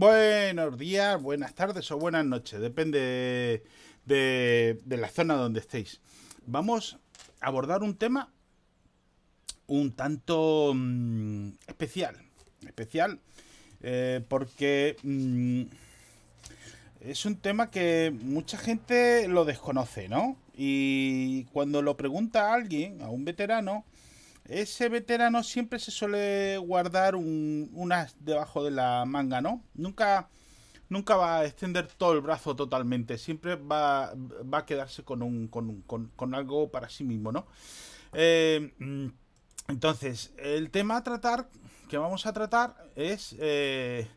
Buenos días, buenas tardes o buenas noches, depende de, la zona donde estéis. Vamos a abordar un tema un tanto mm, especial. Especial eh, porque mm, es un tema que mucha gente lo desconoce, ¿no? Y cuando lo pregunta a alguien, a un veterano, ese veterano siempre se suele guardar un, debajo de la manga, ¿no? Nunca, nunca va a extender todo el brazo totalmente. Siempre va, a quedarse con, un, con, algo para sí mismo, ¿no? Eh, mm, entonces, el tema a tratar, que vamos a tratar, es, eh,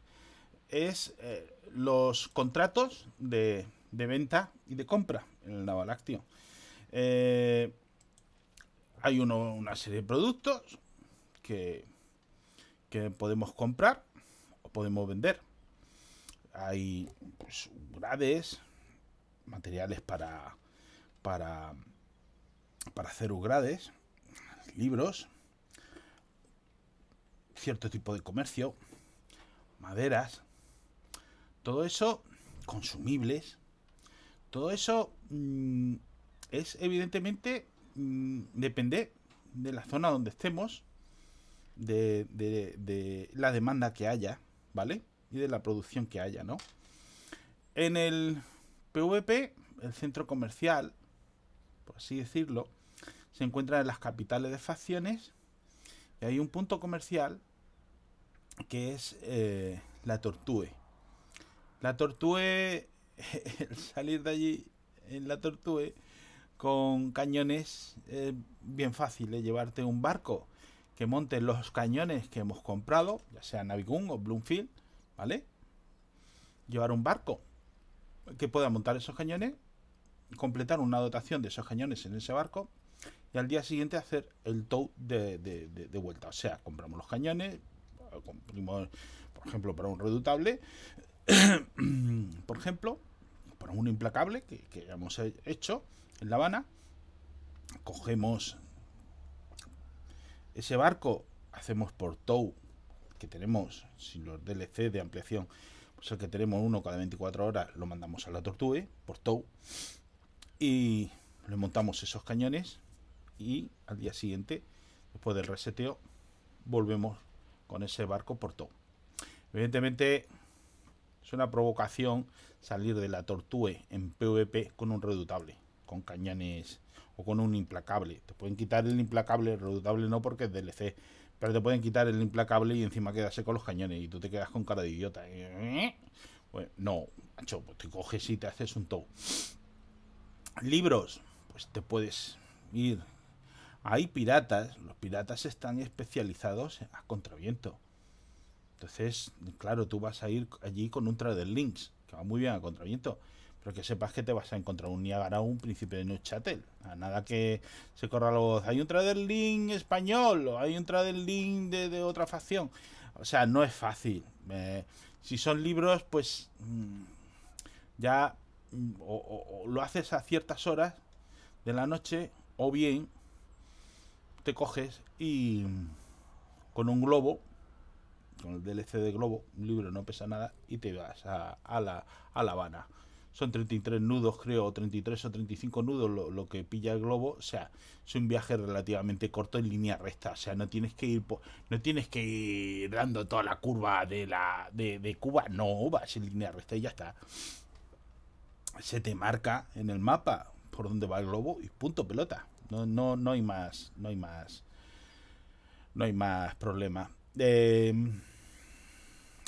es eh, los contratos de, venta y de compra en el Navalactio hay una serie de productos que, que podemos comprar o podemos vender. Hay pues, grades, materiales para, para, para hacer grades, libros, cierto tipo de comercio, maderas, todo eso consumibles, todo eso mm, es evidentemente Mm, depende de la zona donde estemos, de, la demanda que haya, ¿vale? Y de la producción que haya, ¿no? En el PVP, el centro comercial, por así decirlo, se encuentra en las capitales de facciones y hay un punto comercial que es eh, la Tortue. La Tortue, el salir de allí en la Tortue, con cañones es eh, bien fácil eh, llevarte un barco que monte los cañones que hemos comprado, ya sea Navigun o Bloomfield, ¿vale? Llevar un barco que pueda montar esos cañones, completar una dotación de esos cañones en ese barco y al día siguiente hacer el tow de, vuelta. O sea, compramos los cañones, por ejemplo, para un redutable, por ejemplo, para un implacable que, que hemos hecho en La Habana, cogemos ese barco, hacemos por tow que tenemos, sin los DLC e de ampliación, pues el que tenemos uno cada 24 horas, lo mandamos a la Tortue, por tow y le montamos esos cañones y al día siguiente, después del reseteo, volvemos con ese barco por tow Evidentemente, es una provocación salir de la Tortue en PvP con un redutable con cañones o con un implacable. Te pueden quitar el implacable, el no porque es DLC, pero te pueden quitar el implacable y encima quedarse con los cañones y tú te quedas con cara de idiota. Pues, no, macho, pues te coges y te haces un tow. Libros, pues te puedes ir. Hay piratas, los piratas están especializados a contraviento. Entonces, claro, tú vas a ir allí con un trader links, que va muy bien a contraviento pero que sepas que te vas a encontrar un Niagara o un príncipe de A Nada que se corra la voz. Hay un Traderling español o hay un Traderling de, otra facción. O sea, no es fácil. Eh, si son libros, pues mm, ya mm, lo haces a ciertas horas de la noche o bien te coges y mm, con un globo con el DLC de Globo, un libro no pesa nada, y te vas a, la, a la Habana son 33 nudos, creo, 33 o 35 nudos lo, que pilla el globo. O sea, es un viaje relativamente corto en línea recta. O sea, no tienes que ir, no tienes que ir dando toda la curva de, la, de, Cuba. No, vas en línea recta y ya está. Se te marca en el mapa por dónde va el globo y punto pelota. No, no, no hay más, no hay más, no hay más problema. Em,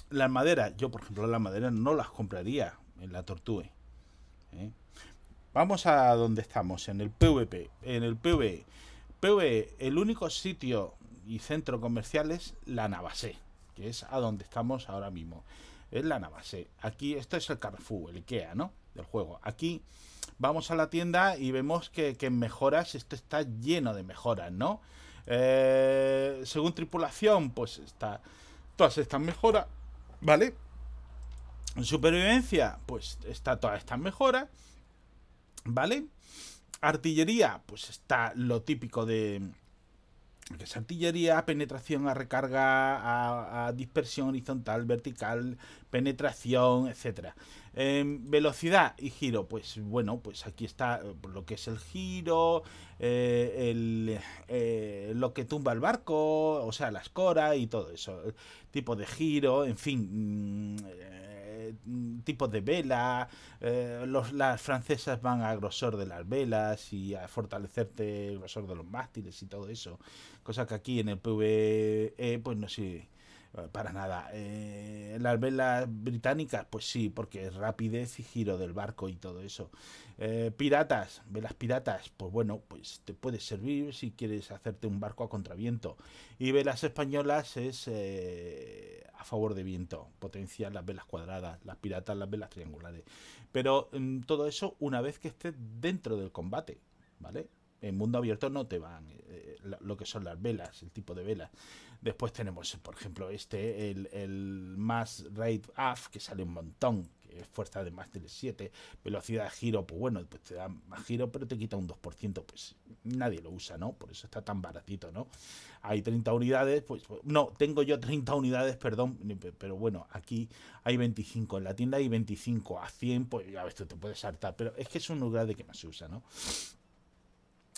la madera, yo por ejemplo la madera no las compraría en la tortuga ¿eh? Vamos a donde estamos, en el PvP, en el PvE. PvE, el único sitio y centro comercial es la Navase, que es a donde estamos ahora mismo. Es la Navase. Aquí, esto es el Carrefour, el IKEA, ¿no? Del juego. Aquí vamos a la tienda y vemos que, en mejoras, esto está lleno de mejoras, ¿no? Eh, según tripulación, pues está todas estas mejoras, ¿vale? supervivencia, pues está toda esta mejora. ¿Vale? Artillería, pues está lo típico de... Que es artillería, penetración, a recarga, a, dispersión horizontal, vertical, penetración, etcétera en em, velocidad y giro, pues bueno, pues aquí está eh, lo que es el giro, eh, eh, lo que tumba el barco, o sea, la escora y todo eso, tipo de giro, en fin, mm, eh, tipos de vela eh, las francesas van a grosor de las velas y a fortalecerte el grosor de los mástiles y todo eso, cosa que aquí en el PVE pues no sirve eh, para nada. las velas británicas, pues sí, porque es rapidez y giro del barco y todo eso. Eh, piratas, velas piratas, pues bueno, pues te puede servir si quieres hacerte un barco a contraviento. Y velas españolas es eh, a favor de viento, potencia las velas cuadradas, las piratas, las velas triangulares. Pero mm, todo eso una vez que estés dentro del combate, ¿vale? En mundo abierto no te van eh, lo que son las velas, el tipo de velas. Después tenemos, por ejemplo, este, el, el Mass Raid AF, que sale un montón, eh, fuerza de más de 7, velocidad de giro, pues bueno, pues te da más giro, pero te quita un 2%, pues nadie lo usa, ¿no? Por eso está tan baratito, ¿no? Hay 30 unidades, pues, pues no, tengo yo 30 unidades, perdón, pero bueno, aquí hay 25, en la tienda y 25, a 100, pues ya ves, tú te puedes saltar, pero es que es un lugar de que no se usa, ¿no?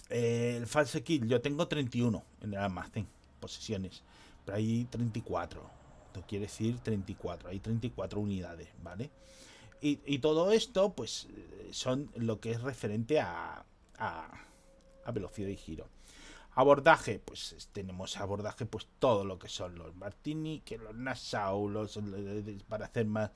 Eh, el false kill, yo tengo 31 en el almacén, posesiones, pero hay 34 quiere decir 34, hay 34 unidades, ¿vale? Y, todo esto, pues, son lo que es referente a, a, velocidad y giro. Abordaje, pues tenemos abordaje, pues todo lo que son los Martini, que los Nassau, los, eh, para hacer más,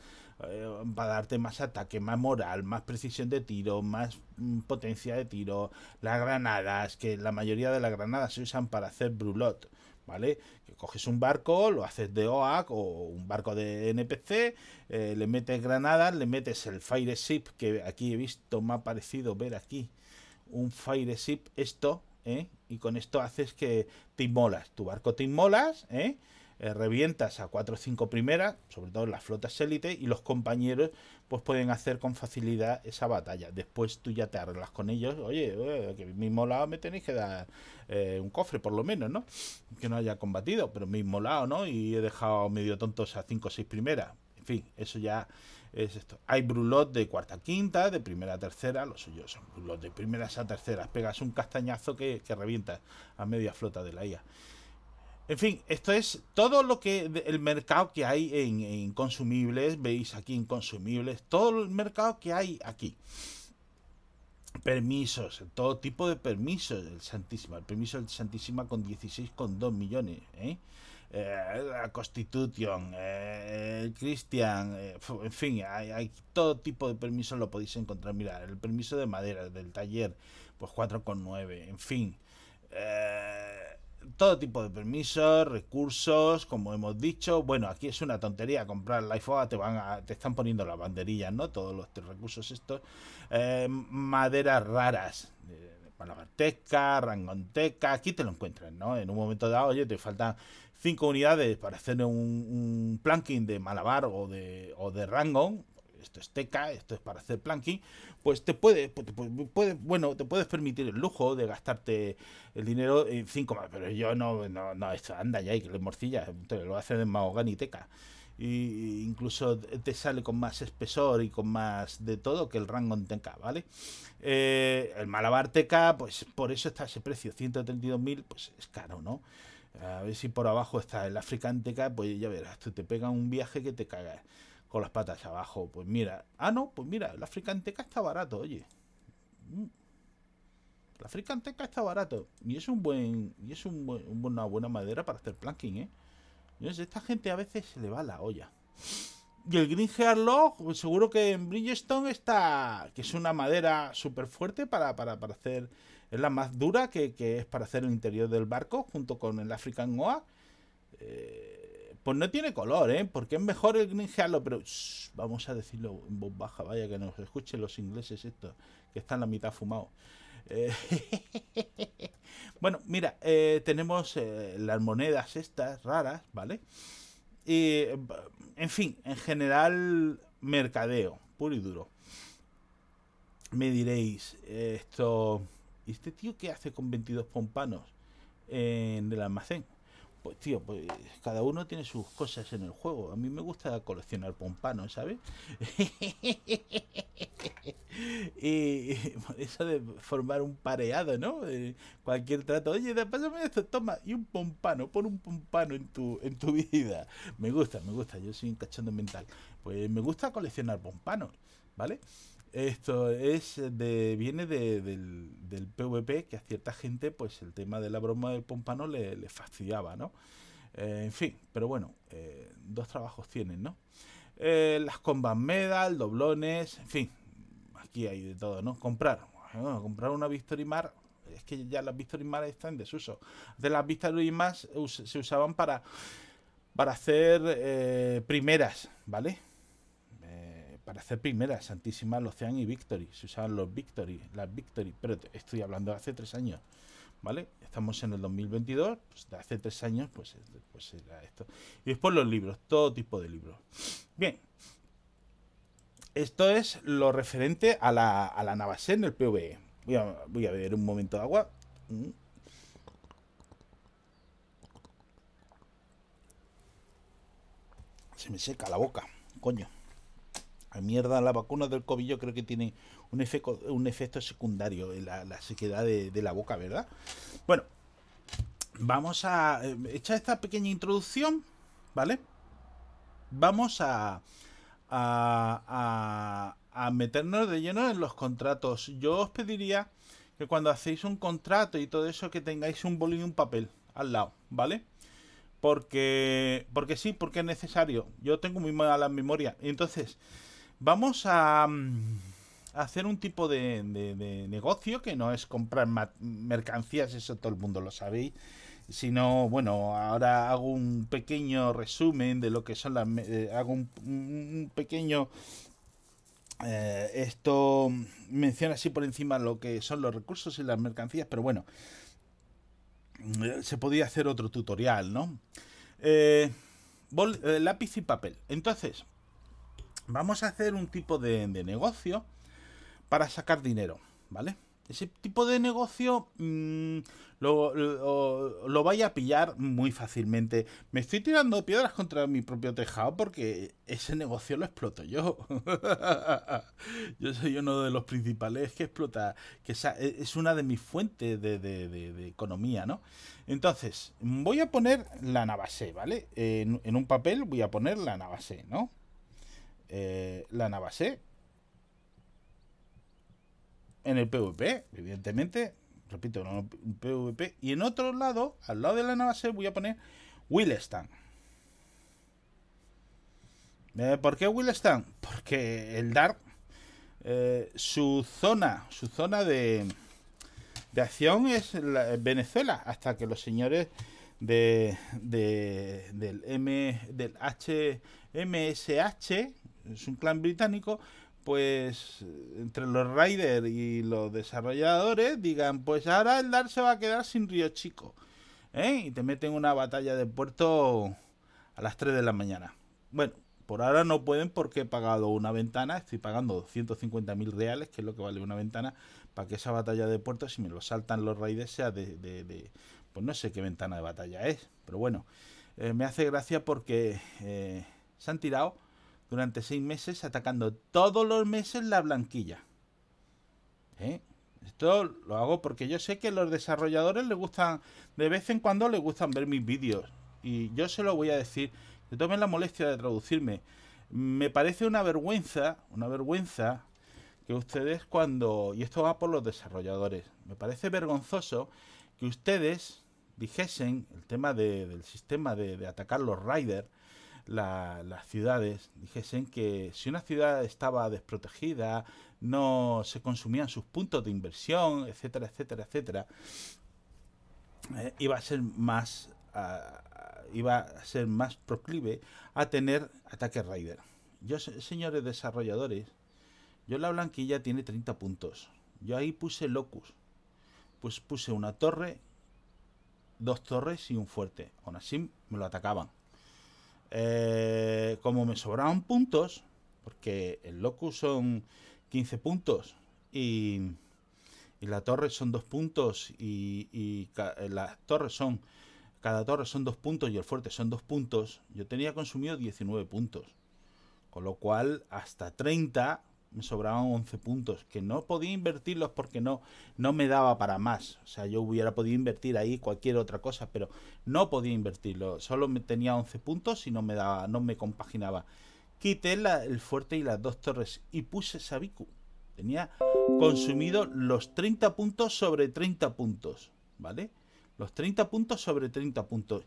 eh, para darte más ataque, más moral, más precisión de tiro, más mm, potencia de tiro, las granadas, que la mayoría de las granadas se usan para hacer brulot, ¿vale? Que coges un barco, lo haces de OAC o un barco de NPC, eh, le metes granadas, le metes el Fire Ship, que aquí he visto, me ha parecido ver aquí un Fire Ship, esto, ¿eh? Y con esto haces que te inmolas, tu barco te inmolas, ¿eh? eh revientas a 4 o 5 primeras, sobre todo las flotas élite, y los compañeros pues pueden hacer con facilidad esa batalla. Después tú ya te arreglas con ellos, oye, eh, que mismo lado me tenéis que dar eh, un cofre por lo menos, ¿no? Que no haya combatido, pero mismo lado, ¿no? Y he dejado medio tontos a 5 o 6 primeras. En fin, eso ya es esto. Hay brulot de cuarta a quinta, de primera a tercera, los suyos son brulot de primeras a terceras. Pegas un castañazo que, que revientas a media flota de la IA. En fin, esto es todo lo que el mercado que hay en, consumibles, veis aquí en consumibles, todo el mercado que hay aquí. Permisos, todo tipo de permisos, el Santísima, el permiso del Santísima con 16,2 millones, ¿eh? millones eh, la Constitution, eh, el Christian, eh, en fin, hay, todo tipo de permisos lo podéis encontrar. Mirad, el permiso de madera del taller, pues 4,9, en fin todo tipo de permisos, recursos, como hemos dicho. Bueno, aquí es una tontería comprar la iPhone, te van te están poniendo las banderillas, ¿no? Todos los recursos estos. Eh, maderas raras. teca, palabarteca, rangonteca, aquí te lo encuentras, ¿no? En un momento dado, oye, te faltan cinco unidades para hacer un, un planking de malabar o de, o de rangon, esto es teca, esto es para hacer planking, pues te pues puede, bueno, te puedes permitir el lujo de gastarte el dinero en 5 más, pero yo no, no, no, esto anda ya y que le morcilla, lo hacen en mahogany y teca. Y incluso te sale con más espesor y con más de todo que el rango en teca, ¿vale? Eh, el Malabar teca pues por eso está ese precio, 132.000, pues es caro, ¿no? A ver si por abajo está el African TK, pues ya verás, tú te pega un viaje que te cagas con las patas abajo. Pues mira, ah, no, pues mira, la africanteca está barato, oye. Mm. La fricanteca está barato. Y es un buen, y es una buena madera para hacer planking, ¿eh? Entonces, esta gente a veces se le va la olla. Y el Green log, seguro que en Bridgestone está. que es una madera súper fuerte para, para, para, hacer. es la más dura que, es para hacer el interior del barco, junto con el African Oak. Eh, pues no tiene color, ¿eh? Porque es mejor el Green pero vamos a decirlo en voz baja, vaya que nos escuchen los ingleses estos, que están la mitad fumados. Eh, bueno, mira, eh, tenemos eh, las monedas estas raras, ¿vale? Y, en fin, en general, mercadeo, puro y duro. Me diréis, esto... ¿Y este tío qué hace con 22 pompanos en el almacén? Pues tío, pues cada uno tiene sus cosas en el juego. A mí me gusta coleccionar pompanos, ¿sabes? y eso de formar un pareado, ¿no? cualquier trato, oye, pásame esto, toma, y un pompano, pon un pompano en tu, en tu vida. Me gusta, me gusta, yo soy un cachondo mental. Pues me gusta coleccionar pompanos, ¿vale? Esto es de, viene del, PvP, que a cierta gente, pues el tema de la broma del pompano le, le fastidiaba, ¿no? Eh, en fin, pero bueno, eh, dos trabajos tienen, ¿no? Eh, las combas medal, doblones, en fin, aquí hay de todo, ¿no? Comprar, comprar una Victory Mar, es que ya las Victory Mar están en desuso. De las Victory Mar se usaban para, para hacer primeras, ¿vale? para hacer primera, Santísima, Locean y Victory. Se usaban los Victory, las Victory, pero estoy hablando de hace tres años, ¿vale? Estamos en el 2022, pues de hace tres años, pues, pues, era esto. Y después los libros, todo tipo de libros. Bien, esto es lo referente a la, a la en el PVE. Voy a, voy a beber un momento de agua. Mm. Se me seca la boca, coño a mierda la vacuna del COVID yo creo que tiene un, efecto, secundario, la, la sequedad de, la boca, ¿verdad? Bueno, vamos a eh, echar esta pequeña introducción, ¿vale? Vamos a, a, a, meternos de lleno en los contratos. Yo os pediría que cuando hacéis un contrato y todo eso, que tengáis un bolín y un papel al lado, ¿vale? Porque, porque sí, porque es necesario. Yo tengo muy mala memoria. Entonces, Vamos a mm, hacer un tipo de, negocio que no es comprar mercancías, eso todo el mundo lo sabéis, sino, bueno, ahora hago un pequeño resumen de lo que son las... Eh, hago un, pequeño... Eh, esto menciona así por encima lo que son los recursos y las mercancías, pero bueno, se podía hacer otro tutorial, ¿no? Eh, lápiz y papel. Entonces, Vamos a hacer un tipo de, negocio para sacar dinero, ¿vale? Ese tipo de negocio mm, lo, lo, vaya a pillar muy fácilmente. Me estoy tirando piedras contra mi propio tejado porque ese negocio lo exploto yo. yo soy uno de los principales que explota, que e-, es una de mis fuentes de, economía, ¿no? Entonces, voy a poner la navase, ¿vale? En, en un papel voy a poner la navase, ¿no? Eh, la navase en el PvP, evidentemente, repito, en el PvP, y en otro lado, al lado de la navase, voy a poner will Eh, ¿Por qué stand Porque el dar eh, su zona, su zona de, de acción es Venezuela, hasta que los señores del M del H MSH es un clan británico, pues eh, entre los raiders y los desarrolladores digan, pues ahora el dar se va a quedar sin Río Chico. ¿eh? Y te meten una batalla de puerto a las 3 de la mañana. Bueno, por ahora no pueden porque he pagado una ventana, estoy pagando 250.000 reales, que es lo que vale una ventana, para que esa batalla de puerto, si me lo saltan los raiders, sea de, de, Pues no sé qué ventana de batalla es, pero bueno, eh, me hace gracia porque eh, se han tirado durante seis meses atacando todos los meses la blanquilla. ¿Eh? Esto lo hago porque yo sé que los desarrolladores les gustan, de vez en cuando les gustan ver mis vídeos. Y yo se lo voy a decir, que tomen la molestia de traducirme. Me parece una vergüenza, una vergüenza que ustedes cuando, y esto va por los desarrolladores, me parece vergonzoso que ustedes dijesen el tema del sistema de, de atacar los riders la, las ciudades dijesen que si una ciudad estaba desprotegida, no se consumían sus puntos de inversión, etcétera, etcétera, etcétera, eh, iba a ser más iba a ser más proclive a tener ataque raider. Yo, señores desarrolladores, yo la blanquilla tiene 30 puntos. Yo ahí puse locus. Pues puse una torre, dos torres y un fuerte. Aún así me lo atacaban. Eh, como me sobraron puntos, porque el locus son 15 puntos y, la torre son 2 puntos y, eh, las torres son... Cada torre son 2 puntos y el fuerte son 2 puntos. Yo tenía consumido 19 puntos. Con lo cual, hasta 30 me sobraban 11 puntos, que no podía invertirlos porque no, no me daba para más. O sea, yo hubiera podido invertir ahí cualquier otra cosa, pero no podía invertirlo. Solo me tenía 11 puntos y no me daba, no me compaginaba. Quité el fuerte y las dos torres y puse Sabiku. Tenía consumido los 30 puntos sobre 30 puntos, ¿vale? Los 30 puntos sobre 30 puntos.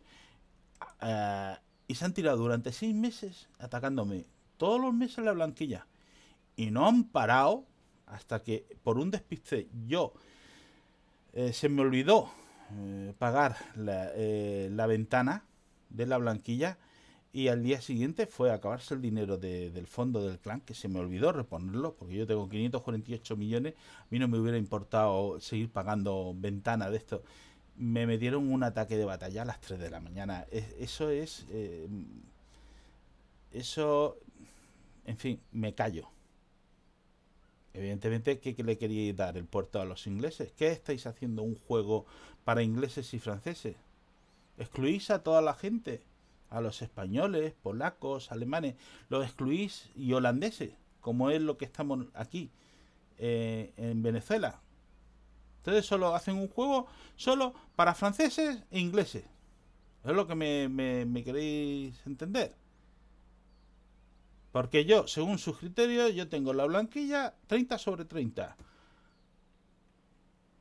Ah, y se han tirado durante 6 meses atacándome. Todos los meses la blanquilla y no han parado hasta que por un despiste yo eh, se me olvidó eh, pagar eh, la, ventana de la blanquilla y al día siguiente fue a acabarse el dinero del fondo del clan que se me olvidó reponerlo porque yo tengo 548 millones a mí no me hubiera importado seguir pagando ventana de esto me metieron un ataque de batalla a las 3 de la mañana eso es eso en fin me callo Evidentemente, que le queríais dar el puerto a los ingleses? ¿Qué estáis haciendo un juego para ingleses y franceses? Excluís a toda la gente, a los españoles, polacos, alemanes, los excluís y holandeses, como es lo que estamos aquí eh, en Venezuela. Ustedes solo hacen un juego solo para franceses e ingleses. Es lo que me queréis entender. Porque yo, según sus criterios, yo tengo la blanquilla 30 sobre 30.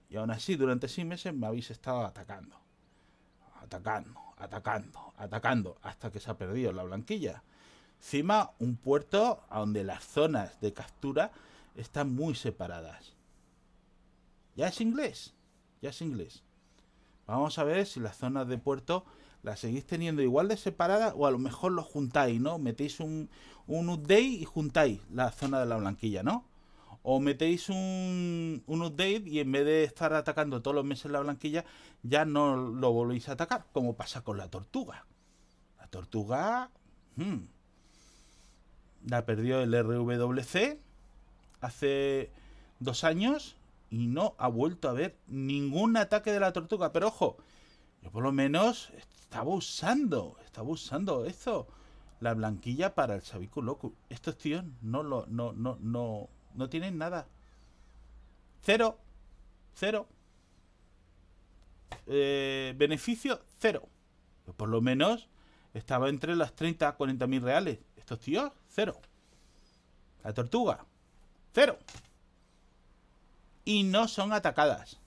Y aún así, durante seis meses me habéis estado atacando. Atacando, atacando, atacando, hasta que se ha perdido la blanquilla. Encima, un puerto donde las zonas de captura están muy separadas. Ya es inglés, ya es inglés. Vamos a ver si las zonas de puerto la seguís teniendo igual de separada o a lo mejor lo juntáis, ¿no? Metéis un, un update y juntáis la zona de la blanquilla, ¿no? O metéis un, un update y en vez de estar atacando todos los meses la blanquilla, ya no lo volvéis a atacar, como pasa con la tortuga. La tortuga... Hmm, la perdió el RWC hace dos años y no ha vuelto a ver ningún ataque de la tortuga. Pero ojo, yo por lo menos estaba usando, estaba usando eso, la blanquilla para el Sabicu loco, Estos tíos no lo, no, no, no, no tienen nada. Cero, cero. Eh, beneficio, cero. por lo menos estaba entre las 30 a 40 mil reales. Estos tíos, cero. La tortuga, cero. Y no son atacadas.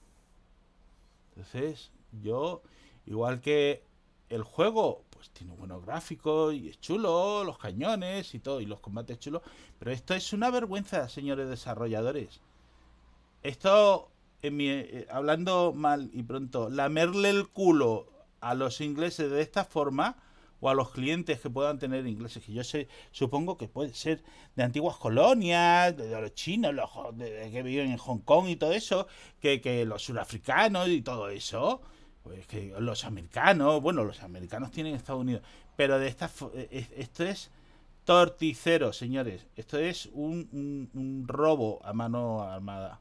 Entonces, yo, igual que el juego pues tiene buenos gráficos y es chulo, los cañones y todo, y los combates chulos, pero esto es una vergüenza, señores desarrolladores. Esto, eh, hablando mal y pronto, lamerle el culo a los ingleses de esta forma o a los clientes que puedan tener ingleses, que yo sé, supongo que puede ser de antiguas colonias, de, los chinos, de, que viven en Hong Kong y todo eso, que, que los surafricanos y todo eso. Pues los americanos, bueno, los americanos tienen Estados Unidos, pero de esta, eh, esto es torticero, señores. Esto es un, un robo a mano armada.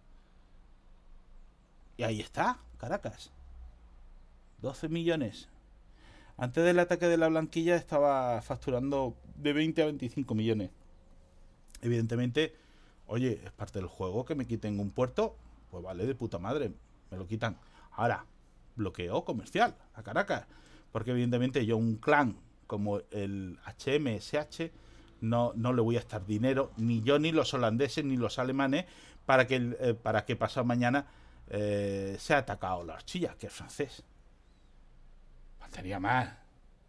Y ahí está, Caracas. 12 millones. Antes del ataque de la blanquilla estaba facturando de 20 a 25 millones. Evidentemente, oye, es parte del juego que me quiten un puerto. Pues vale, de puta madre, me lo quitan. Ahora, bloqueo comercial a Caracas. Porque evidentemente yo un clan como el HMSH no, no le voy a estar dinero, ni yo, ni los holandeses, ni los alemanes, para que, eh, para que pasado mañana eh, se ha atacado la archilla, que es francés. Faltaría más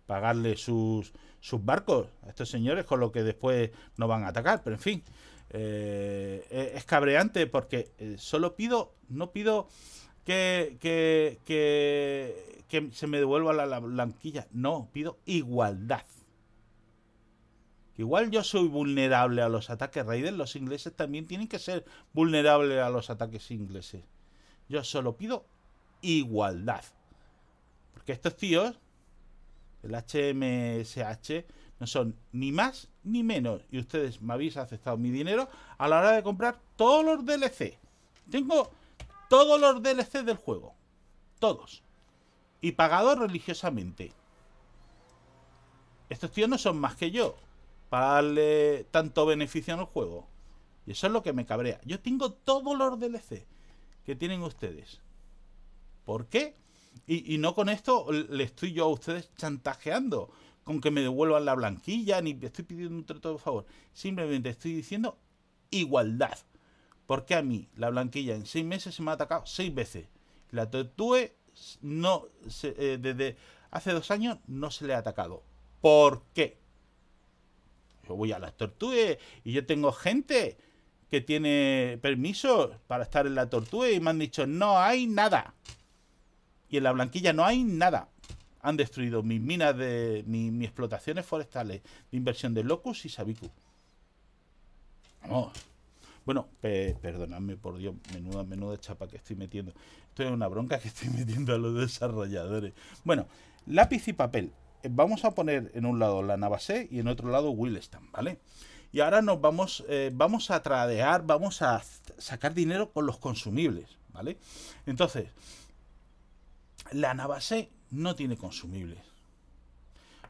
pagarle sus, sus barcos a estos señores con lo que después no van a atacar, pero en fin, eh, es cabreante porque solo pido, no pido que, que, que, que se me devuelva la, blanquilla. No, pido igualdad. Igual yo soy vulnerable a los ataques raiders los ingleses también tienen que ser vulnerables a los ataques ingleses. Yo solo pido igualdad. Porque estos tíos, el HMSH, no son ni más ni menos. Y ustedes me habéis aceptado mi dinero a la hora de comprar todos los DLC. Tengo todos los DLC del juego. Todos. Y pagados religiosamente. Estos tíos no son más que yo. Para darle tanto beneficio al juego. Y eso es lo que me cabrea. Yo tengo todos los DLC que tienen ustedes. ¿Por qué? Y, y, no con esto le estoy yo a ustedes chantajeando con que me devuelvan la blanquilla, ni estoy pidiendo un trato de favor. Simplemente estoy diciendo igualdad. ¿Por qué a mí, la blanquilla, en seis meses se me ha atacado seis veces? La tortue, no, eh, desde hace dos años no se le ha atacado. ¿Por qué? Yo voy a las tortue y yo tengo gente que tiene permiso para estar en la Tortue y me han dicho no hay nada. Y en la blanquilla no hay nada. Han destruido mis minas de. Mi, mis explotaciones forestales de inversión de locus y sabicu. Vamos. Bueno, perdonadme por Dios, menuda, menuda chapa que estoy metiendo. Estoy es una bronca que estoy metiendo a los desarrolladores. Bueno, lápiz y papel. Eh, vamos a poner en un lado la Navase y en otro lado Willestan, ¿vale? Y ahora nos vamos, eh, vamos a tradear, vamos a sacar dinero con los consumibles, ¿vale? Entonces, la Navase no tiene consumibles.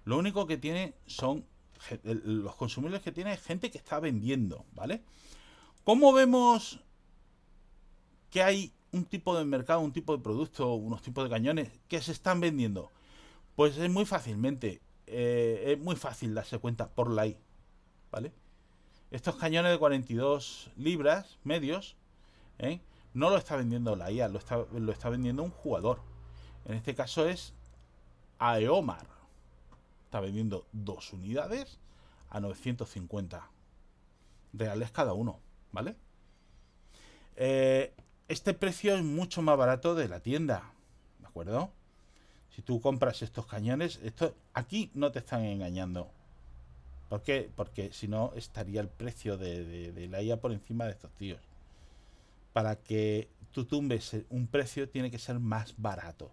Lo único que tiene son los consumibles que tiene gente que está vendiendo, ¿vale? ¿Cómo vemos que hay un tipo de mercado, un tipo de producto, unos tipos de cañones que se están vendiendo? Pues es muy fácilmente, eh, es muy fácil darse cuenta por la I, ¿vale? Estos cañones de 42 libras medios, ¿eh? no lo está vendiendo la IA, lo está, lo está vendiendo un jugador. En este caso es Aeomar. Está vendiendo dos unidades a 950 reales cada uno. ¿vale? Eh, este precio es mucho más barato de la tienda, ¿de acuerdo? Si tú compras estos cañones, esto, aquí no te están engañando. ¿Por qué? Porque si no estaría el precio de, la IA por encima de estos tíos. Para que tú tumbes un precio tiene que ser más barato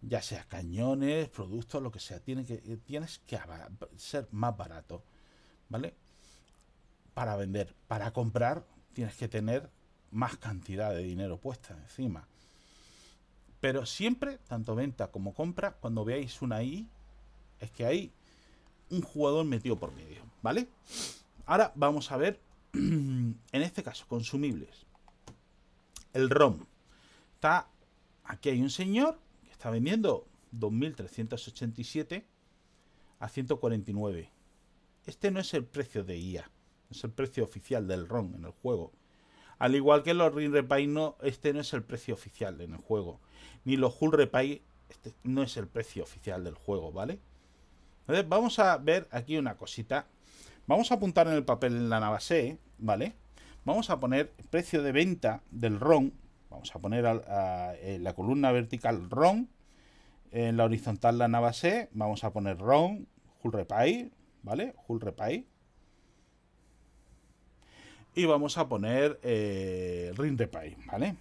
ya sea cañones, productos, lo que sea, tiene que, eh, tienes que ser más barato, ¿vale? para vender. Para comprar tienes que tener más cantidad de dinero puesta encima. Pero siempre, tanto venta como compra, cuando veáis una I, es que hay un jugador metido por medio, ¿vale? Ahora vamos a ver, en este caso, consumibles. El ROM. Está, aquí hay un señor que está vendiendo 2.387 a 149. Este no es el precio de IA es el precio oficial del ROM en el juego. Al igual que los Ring Repay, no, este no es el precio oficial en el juego. Ni los Hull Repai este no es el precio oficial del juego, ¿vale? Entonces, vamos a ver aquí una cosita. Vamos a apuntar en el papel en la navase, ¿vale? Vamos a poner precio de venta del ron Vamos a poner en la columna vertical ron En la horizontal la navase. Vamos a poner ron Hull ¿vale? Hull Repai y vamos a poner eh, Ring de Pie, ¿vale?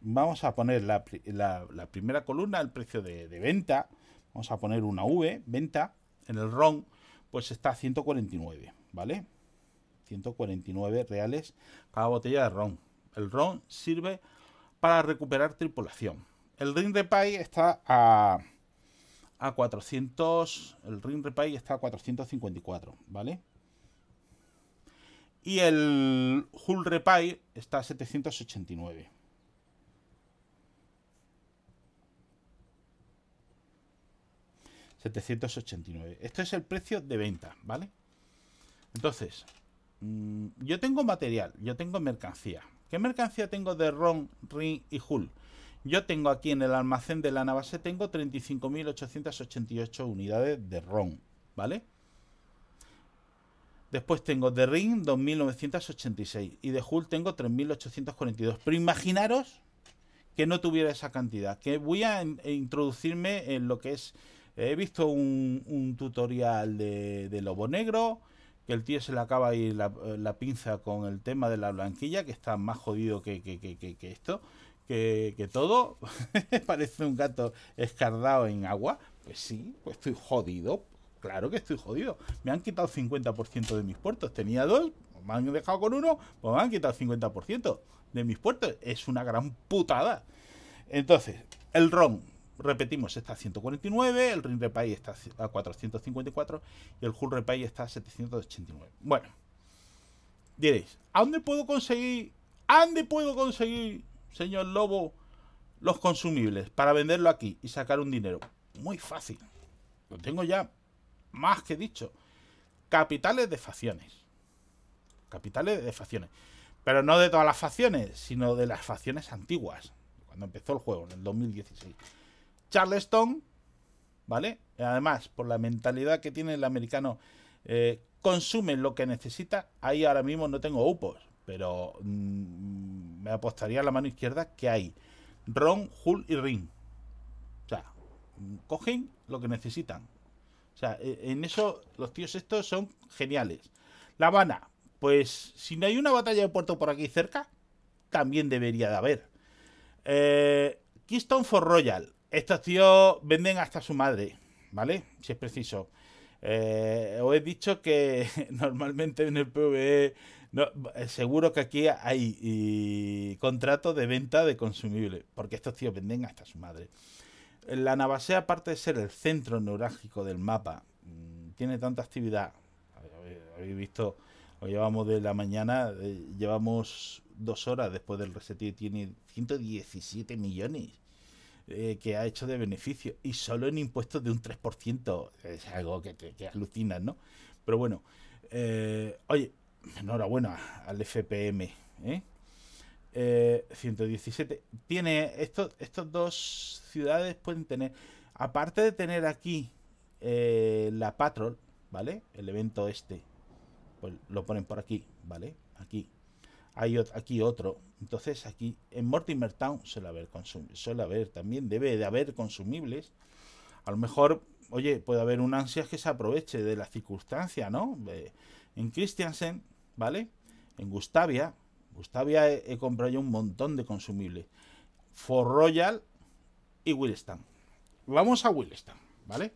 Vamos a poner la, primera columna, el precio de, venta. Vamos a poner una V, venta. En el RON, pues está a 149, ¿vale? 149 reales cada botella de RON. El RON sirve para recuperar tripulación. El Ring de Pie está a a 400, el Ring Repay está a 454, ¿vale? Y el Hull Repay está a 789. $789. Este es el precio de venta, ¿vale? Entonces, mm, yo tengo material, yo tengo mercancía. ¿Qué mercancía tengo de Ron, Ring y Hull? Yo tengo aquí en el almacén de la base tengo 35.888 unidades de ROM, ¿vale? Después tengo de Ring 2.986 y de Hull tengo 3.842. Pero imaginaros que no tuviera esa cantidad, que voy a e introducirme en lo que es... Eh, he visto un, tutorial de, Lobo Negro, que el tío se le acaba ahí la, pinza con el tema de la blanquilla, que está más jodido que esto que, todo parece un gato escardado en agua. Pues sí, pues estoy jodido. Claro que estoy jodido. Me han quitado 50% de mis puertos. Tenía dos, me han dejado con uno, pues me han quitado 50% de mis puertos. Es una gran putada. Entonces, el ROM, repetimos, está a 149, el ring Repay está a 454 y el HUL Repay está a 789. Bueno, diréis, ¿a dónde puedo conseguir? ¿A dónde puedo conseguir señor Lobo, los consumibles para venderlo aquí y sacar un dinero. Muy fácil. Lo tengo ya más que dicho. Capitales de facciones. Capitales de facciones. Pero no de todas las facciones, sino de las facciones antiguas. Cuando empezó el juego, en el 2016. Charleston, ¿vale? Además, por la mentalidad que tiene el americano, eh, consume lo que necesita. Ahí ahora mismo no tengo upos. Pero mm, me apostaría a la mano izquierda que hay Ron, Hull y Ring. O sea, cogen lo que necesitan. O sea, e, en eso los tíos estos son geniales. La Habana, pues si no hay una batalla de puerto por aquí cerca, también debería de haber. Eh, Keystone for Royal. Estos tíos venden hasta su madre, ¿vale? Si es preciso. Eh, os he dicho que normalmente en el PvE eh, seguro que aquí hay contratos de venta de consumibles porque estos tíos venden hasta su madre. La Navasea, aparte de ser el centro neurálgico del mapa, mm, tiene tanta actividad. Habéis visto, hoy llevamos de la mañana, eh, llevamos dos horas después del reset y tiene 117 millones eh, que ha hecho de beneficio y solo en impuestos de un 3%. Es algo que alucina ¿no? Pero bueno, oye, enhorabuena al FPM. ¿eh? 117. Eh, Tiene estos, estos dos ciudades pueden tener, aparte de tener aquí eh, la patrol, ¿vale? El evento este, pues lo ponen por aquí, ¿vale? Aquí. Hay otro, aquí otro. Entonces aquí en Mortimer Town suele haber suele haber también debe de haber consumibles. A lo mejor, oye, puede haber un ansias que se aproveche de la circunstancia, ¿no? en Christiansen ¿vale? En Gustavia, Gustavia he, comprado yo un montón de consumibles. For Royal y Williston Vamos a Williston ¿vale?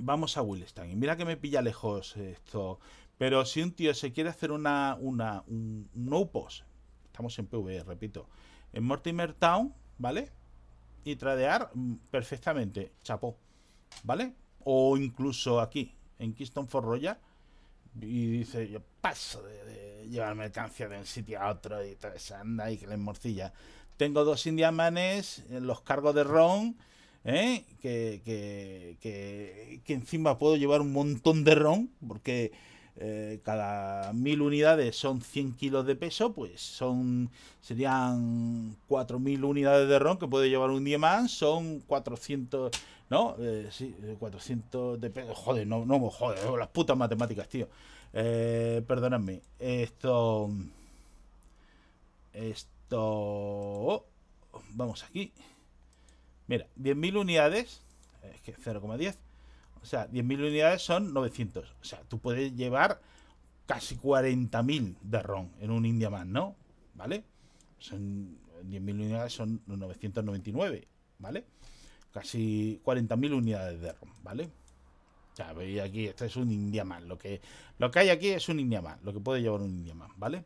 Vamos a Williston Y mira que me pilla lejos esto. Pero si un tío se quiere hacer una, no post, estamos en PV, e, repito, en Mortimer Town, ¿vale? Y tradear perfectamente, chapó, ¿vale? O incluso aquí, en Keystone for Royal y dice, yo paso de, llevar mercancía de un sitio a otro y todo eso, anda y que le morcilla. Tengo dos indiamanes, eh, los cargos de ron, ¿eh? que, que, que, encima puedo llevar un montón de ron, porque eh, cada mil unidades son 100 kilos de peso, pues son serían mil unidades de ron que puede llevar un más son 400... ¿no? Eh, sí, 400 eh, de pesos. Joder, no, no, joder, oh, las putas matemáticas, tío. Eh, perdonadme. Esto. Esto. Oh, vamos aquí. Mira, 10.000 unidades. Es que 0,10. O sea, 10.000 unidades son 900. O sea, tú puedes llevar casi 40.000 de ron en un India Man, ¿no? ¿Vale? Son 10.000 unidades, son 999. ¿Vale? casi 40.000 unidades de ROM, ¿vale? Ya veis aquí, esto es un India más. Lo que, lo que hay aquí es un India más, lo que puede llevar un India más, ¿vale?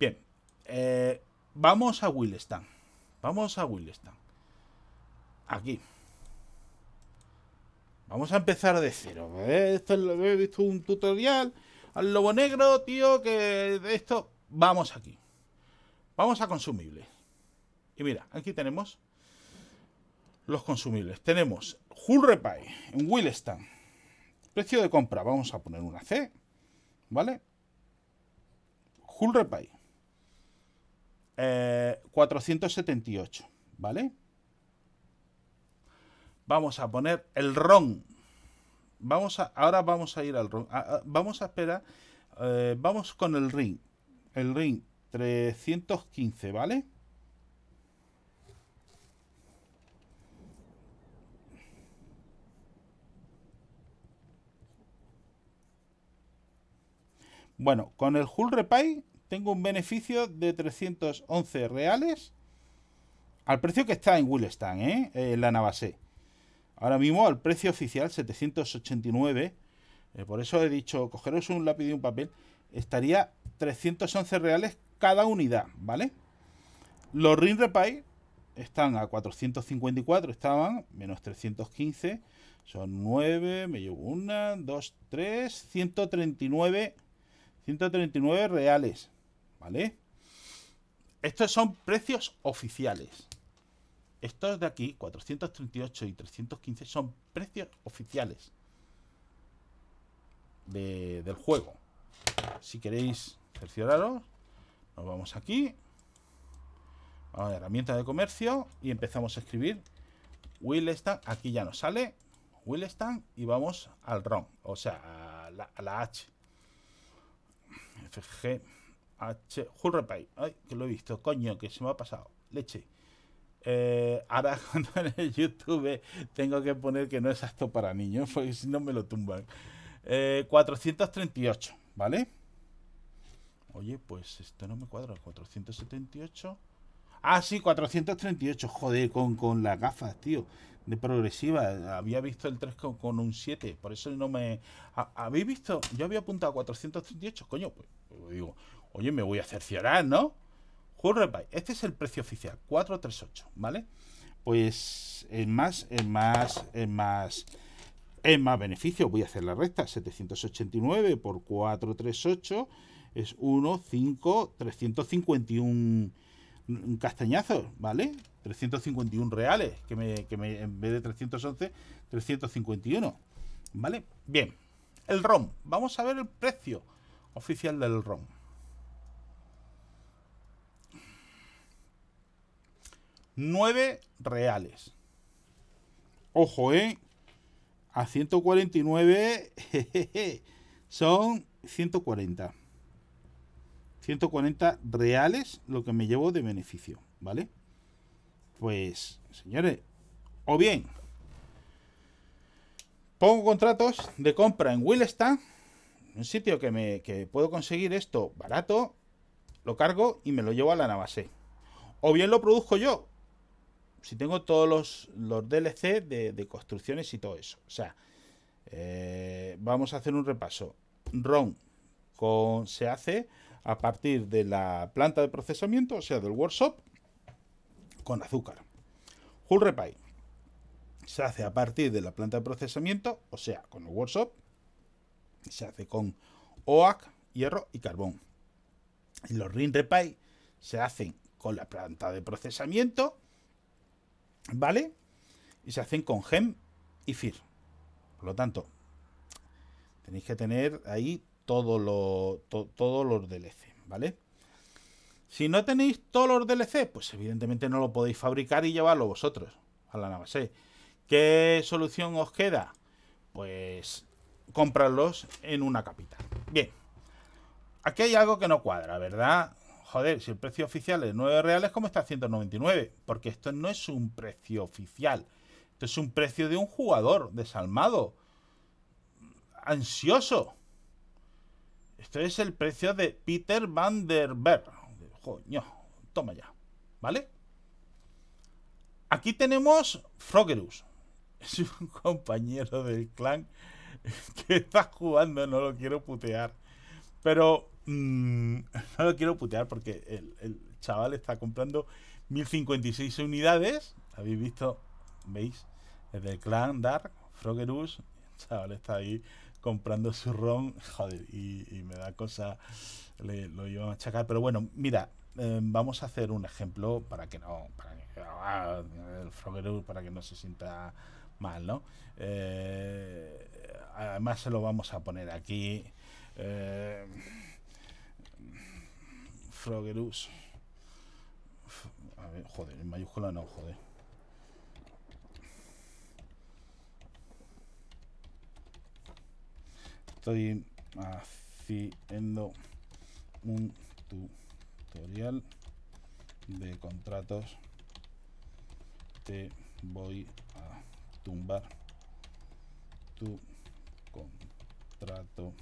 Bien, eh, vamos a Willestan. Vamos a Willestan. Aquí. Vamos a empezar de cero. ¿eh? Esto es lo he visto un tutorial al lobo negro, tío, que de esto... Vamos aquí. Vamos a consumibles. Y mira, aquí tenemos los consumibles. Tenemos Hull Repay en Willestan. Precio de compra, vamos a poner una C, ¿vale? Hull 478, eh, ¿vale? Vamos a poner el RON. Vamos a, ahora vamos a ir al RON. Ah, ah, vamos a esperar. Eh, vamos con el ring El ring 315, ¿vale? Bueno, con el Hull Repay tengo un beneficio de 311 reales al precio que está en Willestan, ¿eh? en la Navasé. Ahora mismo al precio oficial 789, eh, por eso he dicho, cogeros un lápiz y un papel, estaría 311 reales cada unidad, ¿vale? Los Ring Repay están a 454, estaban, menos 315, son 9, me llevo una, 2, 3, 139 139 reales, ¿vale? Estos son precios oficiales. Estos de aquí, 438 y 315, son precios oficiales del juego. Si queréis cercioraros, nos vamos aquí. Vamos a herramienta de comercio y empezamos a escribir Will está Aquí ya nos sale Will stand. y vamos al ROM, o sea, a la, a la H. FG, H, Hurrapay. Ay, que lo he visto, coño, que se me ha pasado. Leche. Eh, ahora cuando en el YouTube tengo que poner que no es apto para niños, porque si no me lo tumban. 438, eh, ¿vale? Oye, pues esto no me cuadra. 478. Ah, sí, 438. Joder, con, con las gafas, tío de progresiva. Había visto el 3 con, un 7, por eso no me... ¿Habéis visto? Yo había apuntado a 438, coño, pues, pues, digo, oye, me voy a cerciorar, ¿no? Hurrepay, este es el precio oficial, 438, ¿vale? Pues es más, es más, es más, es más beneficio. Voy a hacer la recta, 789 por 438 es 1, 5, 351 castañazos, ¿vale? 351 reales, que, me, en vez de 311, 351. ¿Vale? Bien, el ROM. Vamos a ver el precio oficial del ROM. 9 reales. Ojo, ¿eh? A 149 jejeje, son 140. 140 reales lo que me llevo de beneficio, ¿vale? Pues, señores, o bien pongo contratos de compra en Willestan un sitio que me puedo conseguir esto barato, lo cargo y me lo llevo a la navase. O bien lo produzco yo, si tengo todos los, DLC de, construcciones y todo eso. O sea, eh, vamos a hacer un repaso. ROM se hace a partir de la planta de procesamiento, o sea, del workshop, con azúcar. Hull se hace a partir de la planta de procesamiento, o sea, con el workshop. Se hace con OAC, hierro y carbón. Los Ring Pie se hacen con la planta de procesamiento, ¿vale? Y se hacen con GEM y FIR. Por lo tanto, tenéis que tener ahí todo lo, todos los DLC, ¿vale? Si no tenéis todos los DLC, pues evidentemente no lo podéis fabricar y llevarlo vosotros a la nave ¿Qué solución os queda? Pues comprarlos en una capital. Bien. Aquí hay algo que no cuadra, ¿verdad? Joder, si el precio oficial es 9 reales, ¿cómo está 199? Porque esto no es un precio oficial. Esto es un precio de un jugador desalmado. Ansioso. Esto es el precio de Peter Van Der Berg. Coño, toma ya. ¿Vale? Aquí tenemos Frogerus. Es un compañero del clan que está jugando, no lo quiero putear. Pero mm, no lo quiero putear porque el, chaval está comprando 1056 unidades. Habéis visto, veis, es el clan Dark, Frogerus. El chaval está ahí comprando su ron, joder, y, me da cosa, lo iba a machacar, pero bueno, mira, em, vamos a hacer un ejemplo para que no, para que, ah, el Frogger para que no se sienta mal, ¿no? Eh, además se lo vamos a poner aquí. Em, Froggerus A ver, joder, en mayúscula no, joder. estoy haciendo un tutorial de contratos te voy a tumbar tu contrato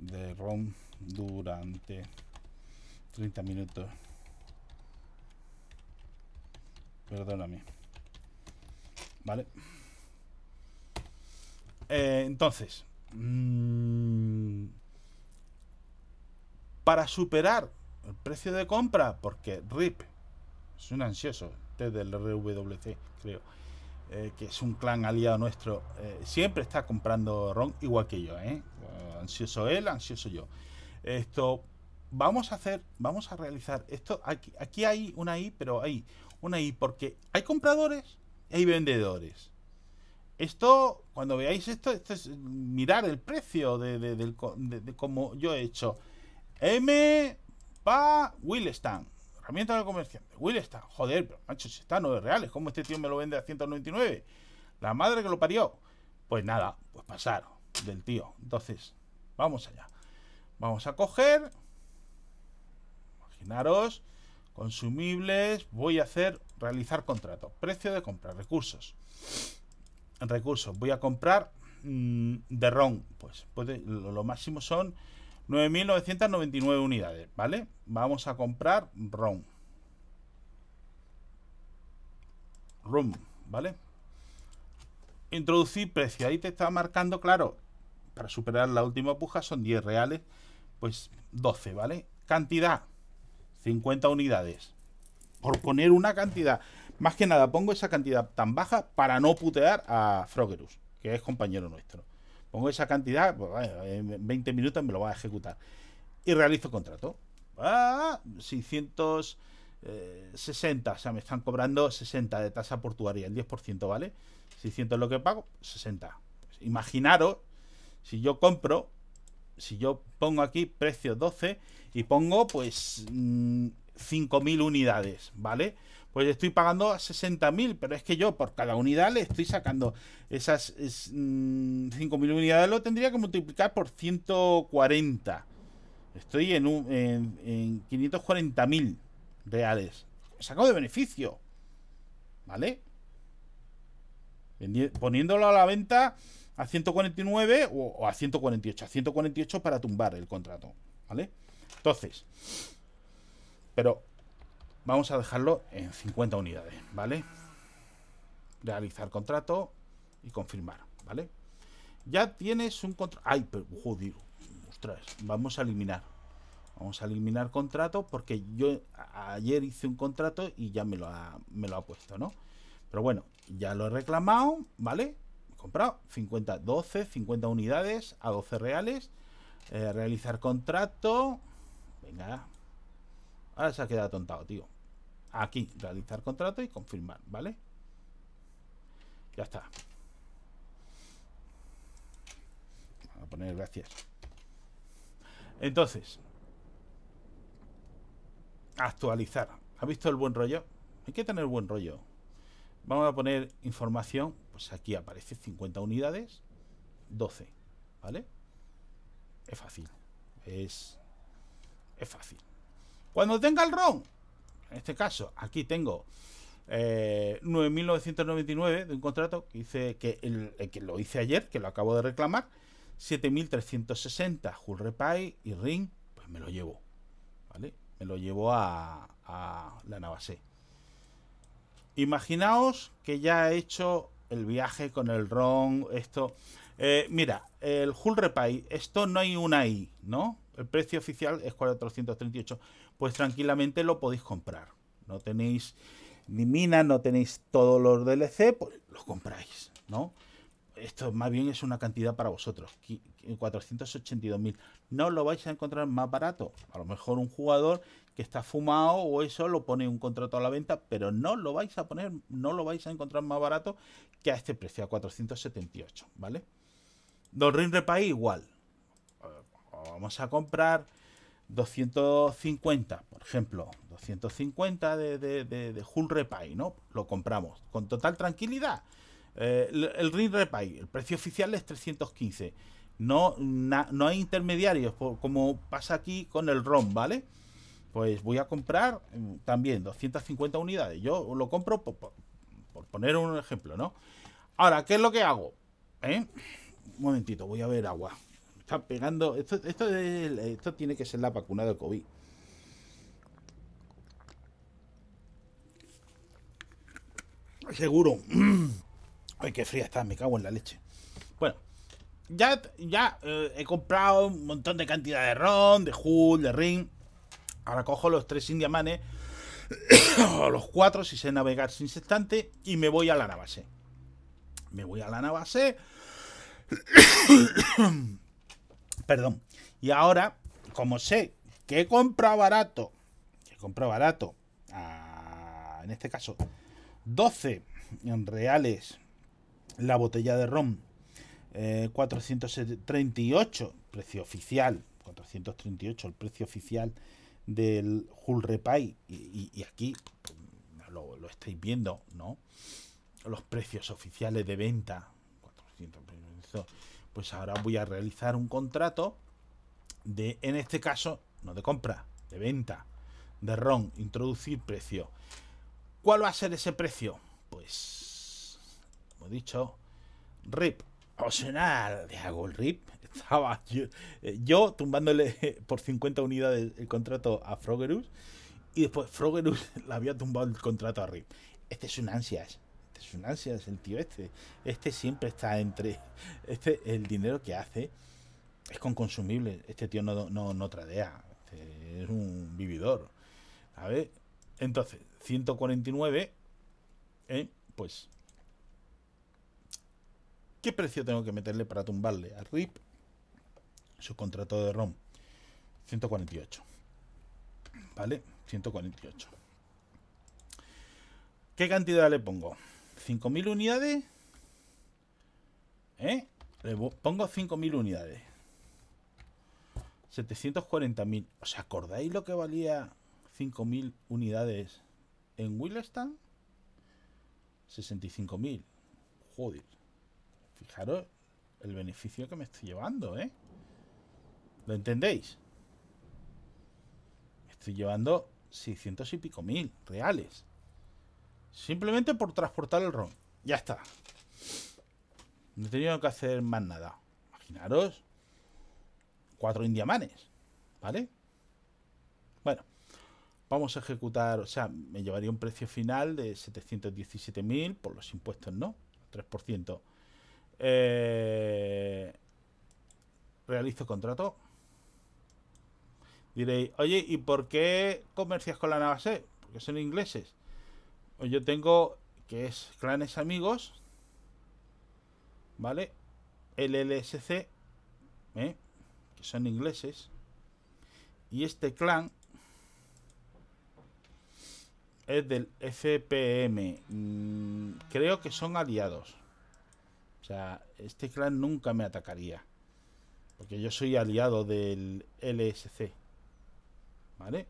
de ROM durante 30 minutos perdóname vale eh, entonces Mm, para superar el precio de compra, porque RIP es un ansioso, desde del RWC, creo, eh, que es un clan aliado nuestro, eh, siempre está comprando ron igual que yo, ¿eh? Ansioso él, ansioso yo. Esto, vamos a hacer, vamos a realizar esto. Aquí, aquí hay una I, pero hay una I, porque hay compradores y hay vendedores. Esto, cuando veáis esto, esto es mirar el precio de, de, como yo he hecho. M pa Willstan. Herramienta de comerciante. Willestan. Joder, pero macho, si está a 9 reales. ¿Cómo este tío me lo vende a 199? La madre que lo parió. Pues nada, pues pasar del tío. Entonces, vamos allá. Vamos a coger. Imaginaros. Consumibles. Voy a hacer realizar contrato. Precio de compra. Recursos recursos. Voy a comprar mm, de ron Pues, pues lo, máximo son 9.999 unidades, ¿vale? Vamos a comprar ron ron ¿vale? Introducir precio. Ahí te está marcando, claro, para superar la última puja son 10 reales, pues 12, ¿vale? Cantidad, 50 unidades. Por poner una cantidad. Más que nada, pongo esa cantidad tan baja para no putear a Frogerus, que es compañero nuestro. Pongo esa cantidad, pues, en 20 minutos me lo va a ejecutar. Y realizo contrato. Ah, 660, eh, o sea, me están cobrando 60 de tasa portuaria, el 10%, ¿vale? 600 es lo que pago, 60. Pues imaginaros, si yo compro, si yo pongo aquí precio 12 y pongo pues 5.000 mm, unidades, ¿vale? pues estoy pagando 60.000, pero es que yo por cada unidad le estoy sacando esas 5.000 mm, unidades, lo tendría que multiplicar por 140. Estoy en, en, 540.000 reales. sacado saco de beneficio. ¿Vale? poniéndolo a la venta a 149 o, o a 148. A 148 para tumbar el contrato. ¿Vale? Entonces, pero Vamos a dejarlo en 50 unidades, ¿vale? Realizar contrato y confirmar, ¿vale? Ya tienes un contrato... ¡Ay, pero, joder! ¡Ostras! Vamos a eliminar. Vamos a eliminar contrato porque yo ayer hice un contrato y ya me lo ha, me lo ha puesto, ¿no? Pero bueno, ya lo he reclamado, ¿vale? comprado 50, 12, 50 unidades a 12 reales. Eh, realizar contrato. Venga, Ahora se ha quedado tontado, tío. Aquí, realizar contrato y confirmar, ¿vale? Ya está. Vamos a poner gracias. Entonces, actualizar. ¿Ha visto el buen rollo? Hay que tener buen rollo. Vamos a poner información. Pues aquí aparece 50 unidades, 12. ¿Vale? Es fácil. Es, es fácil. Cuando tenga el ROM, en este caso, aquí tengo 9.999 eh, de un contrato que, hice, eh, que, lo hice ayer, que lo acabo de reclamar, 7.360 Repay y Ring, pues me lo llevo, ¿vale? Me lo llevo a, a la navase. Imaginaos que ya he hecho el viaje con el ROM, esto... Eh, mira, el Hulrepay, esto no hay una I, ¿no? El precio oficial es 438 pues tranquilamente lo podéis comprar. No tenéis ni mina, no tenéis todos los DLC, pues lo compráis, ¿no? Esto más bien es una cantidad para vosotros, 482.000. No lo vais a encontrar más barato. A lo mejor un jugador que está fumado o eso lo pone un contrato a la venta, pero no lo vais a poner, no lo vais a encontrar más barato que a este precio, a 478, ¿vale? Don Ring igual. Eh, vamos a comprar 250, por ejemplo, 250 de, de, de, Hull Repay, ¿no? Lo compramos con total tranquilidad. Eh, el, Ring Repay, el precio oficial es 315. No, no hay intermediarios, como pasa aquí con el ROM, ¿vale? Pues voy a comprar mm, también 250 unidades. Yo lo compro por, poner un ejemplo, ¿no? Ahora, ¿qué es lo que hago? ¿Eh? Un momentito, voy a ver agua pegando. Esto, esto, tiene que ser la vacuna del COVID. Seguro. Ay, qué fría está, me cago en la leche. Bueno, ya, ya eh, he comprado un montón de cantidad de ron, de hull, de ring. Ahora cojo los tres indiamanes los cuatro si sé navegar sin sextante, y me voy a la navase. Me voy a la navase. Perdón. Y ahora, como sé que he comprado barato, que he barato, ah, en este caso, 12 reales la botella de ron, 438, eh, precio oficial, 438, el precio oficial del Hulrepai, y, y, aquí mm, lo, lo, estáis viendo, ¿no? Los precios oficiales de venta, 400, pues ahora voy a realizar un contrato de, en este caso, no de compra, de venta de ron, introducir precio. ¿Cuál va a ser ese precio? Pues, como he dicho, RIP, opcional, de hago el RIP. Estaba yo, eh, yo, tumbándole por 50 unidades el contrato a Frogerus y después Frogerus le había tumbado el contrato a RIP. Este es un ansias es un es el tío este. Este siempre está entre. Este, el dinero que hace es con consumible. Este tío no, no, no tradea. Este, es un vividor. A ver. Entonces, 149. ¿eh? Pues. ¿Qué precio tengo que meterle para tumbarle a RIP su contrato de ROM? 148. ¿Vale? 148. ¿Qué cantidad le pongo? 5.000 unidades. ¿Eh? Le pongo 5.000 unidades. 740.000. ¿Os acordáis lo que valía 5.000 unidades en Willestan? 65.000. Joder. Fijaros el beneficio que me estoy llevando, ¿eh? ¿Lo entendéis? estoy llevando 600 y pico mil reales. Simplemente por transportar el ron. Ya está. No he tenido que hacer más nada. Imaginaros. Cuatro indiamanes. ¿Vale? Bueno. Vamos a ejecutar... O sea, me llevaría un precio final de 717.000 por los impuestos, ¿no? 3%. Eh, realizo contrato. Diréis, oye, ¿y por qué comercias con la navase? Porque son ingleses yo tengo que es clanes amigos, ¿vale? El LSC. ¿eh? que son ingleses, y este clan es del FPM, mm, creo que son aliados. O sea, este clan nunca me atacaría. Porque yo soy aliado del LSC. ¿Vale?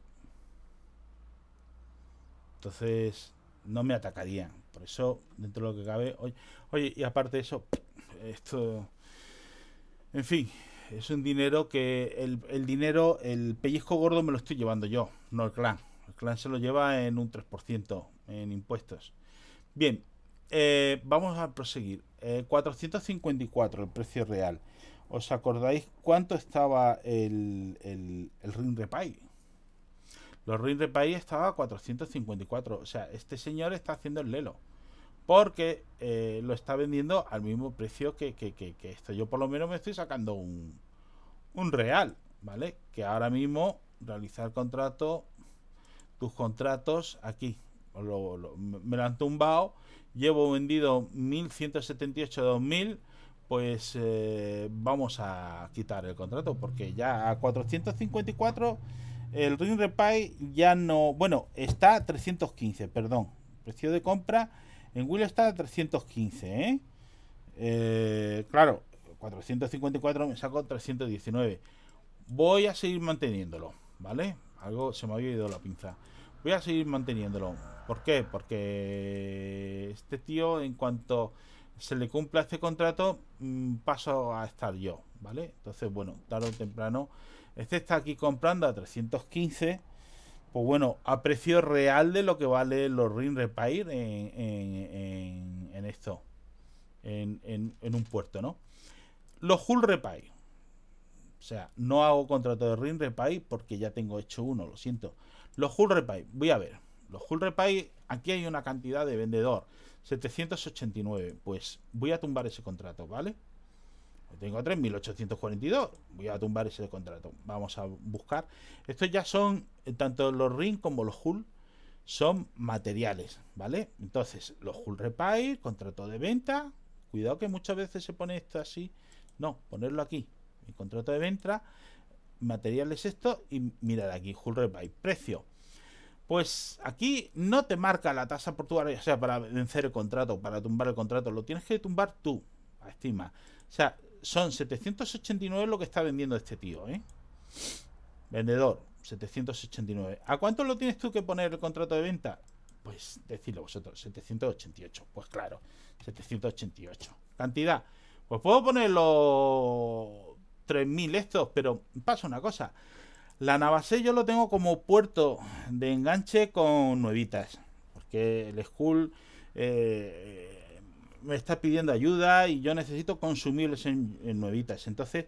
Entonces, no me atacarían. Por eso, dentro de lo que cabe, oye, oye y aparte de eso, esto, en fin, es un dinero que el, el, dinero, el pellizco gordo me lo estoy llevando yo, no el clan. El clan se lo lleva en un 3% en impuestos. Bien, eh, vamos a proseguir. 454 eh, el precio real. ¿Os acordáis cuánto estaba el, el, el Ring Repay? Los ruins de país estaba a 454. O sea, este señor está haciendo el lelo. Porque eh, lo está vendiendo al mismo precio que, que, esto. Yo por lo menos me estoy sacando un, un real, ¿vale? Que ahora mismo realizar contrato, tus contratos aquí. me lo han tumbado. Llevo vendido 1178 2000 pues eh, vamos a quitar el contrato porque ya a 454 el Ring Repay ya no. Bueno, está a 315, perdón. Precio de compra en Will está a 315, ¿eh? Eh, claro, 454 me saco 319. Voy a seguir manteniéndolo, ¿vale? Algo se me ha ido la pinza. Voy a seguir manteniéndolo. ¿Por qué? Porque este tío, en cuanto se le cumpla este contrato, mm, paso a estar yo, ¿vale? Entonces, bueno, tarde o temprano este está aquí comprando a 315. Pues bueno, a precio real de lo que vale los Ring Repair en, en esto. En, un puerto, ¿no? Los Hull Repair. O sea, no hago contrato de Ring Repair porque ya tengo hecho uno, lo siento. Los Hull Repair, voy a ver. Los Hull Repair, aquí hay una cantidad de vendedor. 789. Pues voy a tumbar ese contrato, ¿vale? tengo 3.842. Voy a tumbar ese contrato. Vamos a buscar. Estos ya son, eh, tanto los RIN como los HUL, son materiales, ¿vale? Entonces, los HUL Repair, contrato de venta. Cuidado que muchas veces se pone esto así. No, ponerlo aquí. El contrato de venta, materiales esto y mirad aquí, HUL Repair, precio. Pues aquí no te marca la tasa portuaria, o sea, para vencer el contrato, para tumbar el contrato, lo tienes que tumbar tú, a estima. O sea, son 789 lo que está vendiendo este tío, ¿eh? Vendedor, 789. ¿A cuánto lo tienes tú que poner el contrato de venta? Pues decirlo vosotros, 788. Pues claro, 788. Cantidad. Pues puedo poner los 3.000 estos, pero pasa una cosa. La Navasé yo lo tengo como puerto de enganche con nuevitas. Porque el school eh, me está pidiendo ayuda y yo necesito consumibles en, en, nuevitas. Entonces,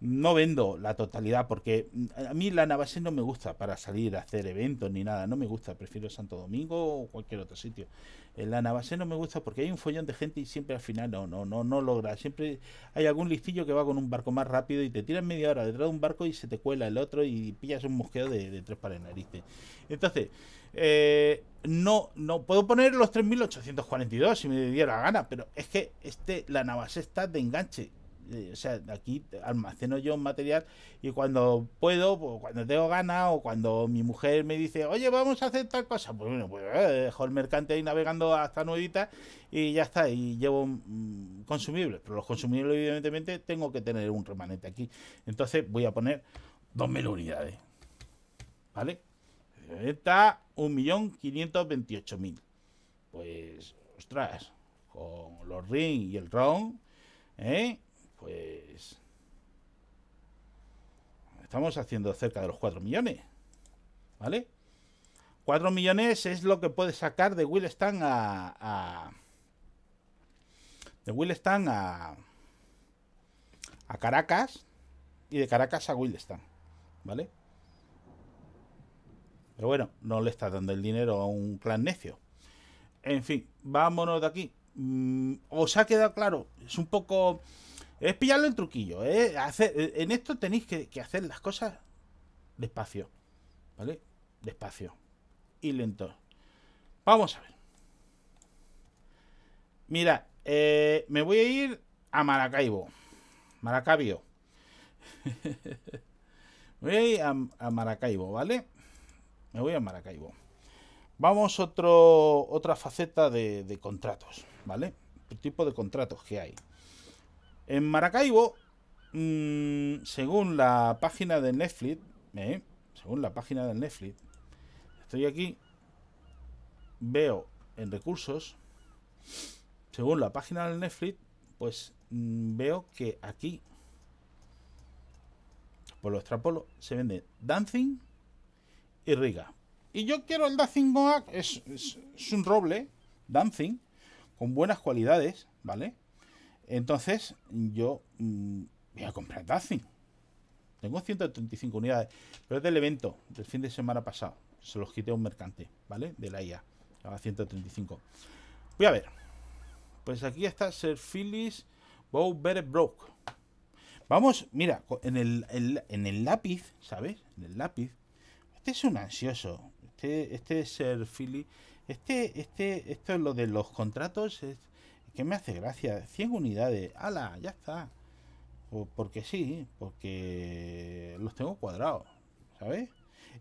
no vendo la totalidad porque mm, a mí la Navase no me gusta para salir a hacer eventos ni nada. No me gusta, prefiero Santo Domingo o cualquier otro sitio. En eh, la Navase no me gusta porque hay un follón de gente y siempre al final no, no, no, no logra. Siempre hay algún listillo que va con un barco más rápido y te tiras media hora detrás de un barco y se te cuela el otro y pillas un mosqueo de, tres para el narices. Entonces. Eh, no, no puedo poner los 3.842 si me diera la gana, pero es que este, la está de enganche. Eh, o sea, aquí almaceno yo material y cuando puedo, o cuando tengo gana, o cuando mi mujer me dice, oye, vamos a hacer tal cosa, pues bueno, pues eh, dejo el mercante ahí navegando hasta nuevita y ya está, y llevo consumibles. Pero los consumibles, evidentemente, tengo que tener un remanente aquí. Entonces voy a poner 2.000 unidades. ¿Vale? está 1.528.000. Pues, ostras, con los ring y el RON, ¿eh? pues estamos haciendo cerca de los 4 millones, ¿vale? 4 millones es lo que puede sacar de Will a, a de Will a a Caracas y de Caracas a Will ¿vale? Pero bueno, no le está dando el dinero a un clan necio. En fin, vámonos de aquí. Mm, ¿Os ha quedado claro? Es un poco... Es pillarle el truquillo. ¿eh? en esto tenéis que, hacer las cosas despacio. ¿Vale? Despacio. Y lento. Vamos a ver. Mira, eh, me voy a ir a Maracaibo. Maracaibo voy a ir a, a Maracaibo, ¿vale? Me voy a Maracaibo. Vamos otro, otra faceta de, contratos, ¿vale? El tipo de contratos que hay. En Maracaibo, mm, según la página de Netflix, ¿eh? según la página de Netflix, estoy aquí, veo en recursos, según la página de Netflix, pues mm, veo que aquí, por lo extrapolo, se vende Dancing, y Riga. Y yo quiero el Dancing Oak, es, un roble, Dancing, con buenas cualidades, ¿vale? Entonces yo mm, voy a comprar Dancing. Tengo 135 unidades, pero es del evento del fin de semana pasado. Se los quité a un mercante, ¿vale? De la IA, a 135. Voy a ver. Pues aquí está Sir Phyllis Bow Broke. Vamos, mira, en el, en el lápiz, ¿sabes? En el lápiz este es un ansioso. Este, este es Este, este, esto es lo de los contratos. Es, que me hace gracia. 100 unidades. ala Ya está. O porque sí, porque los tengo cuadrados. ¿Sabes?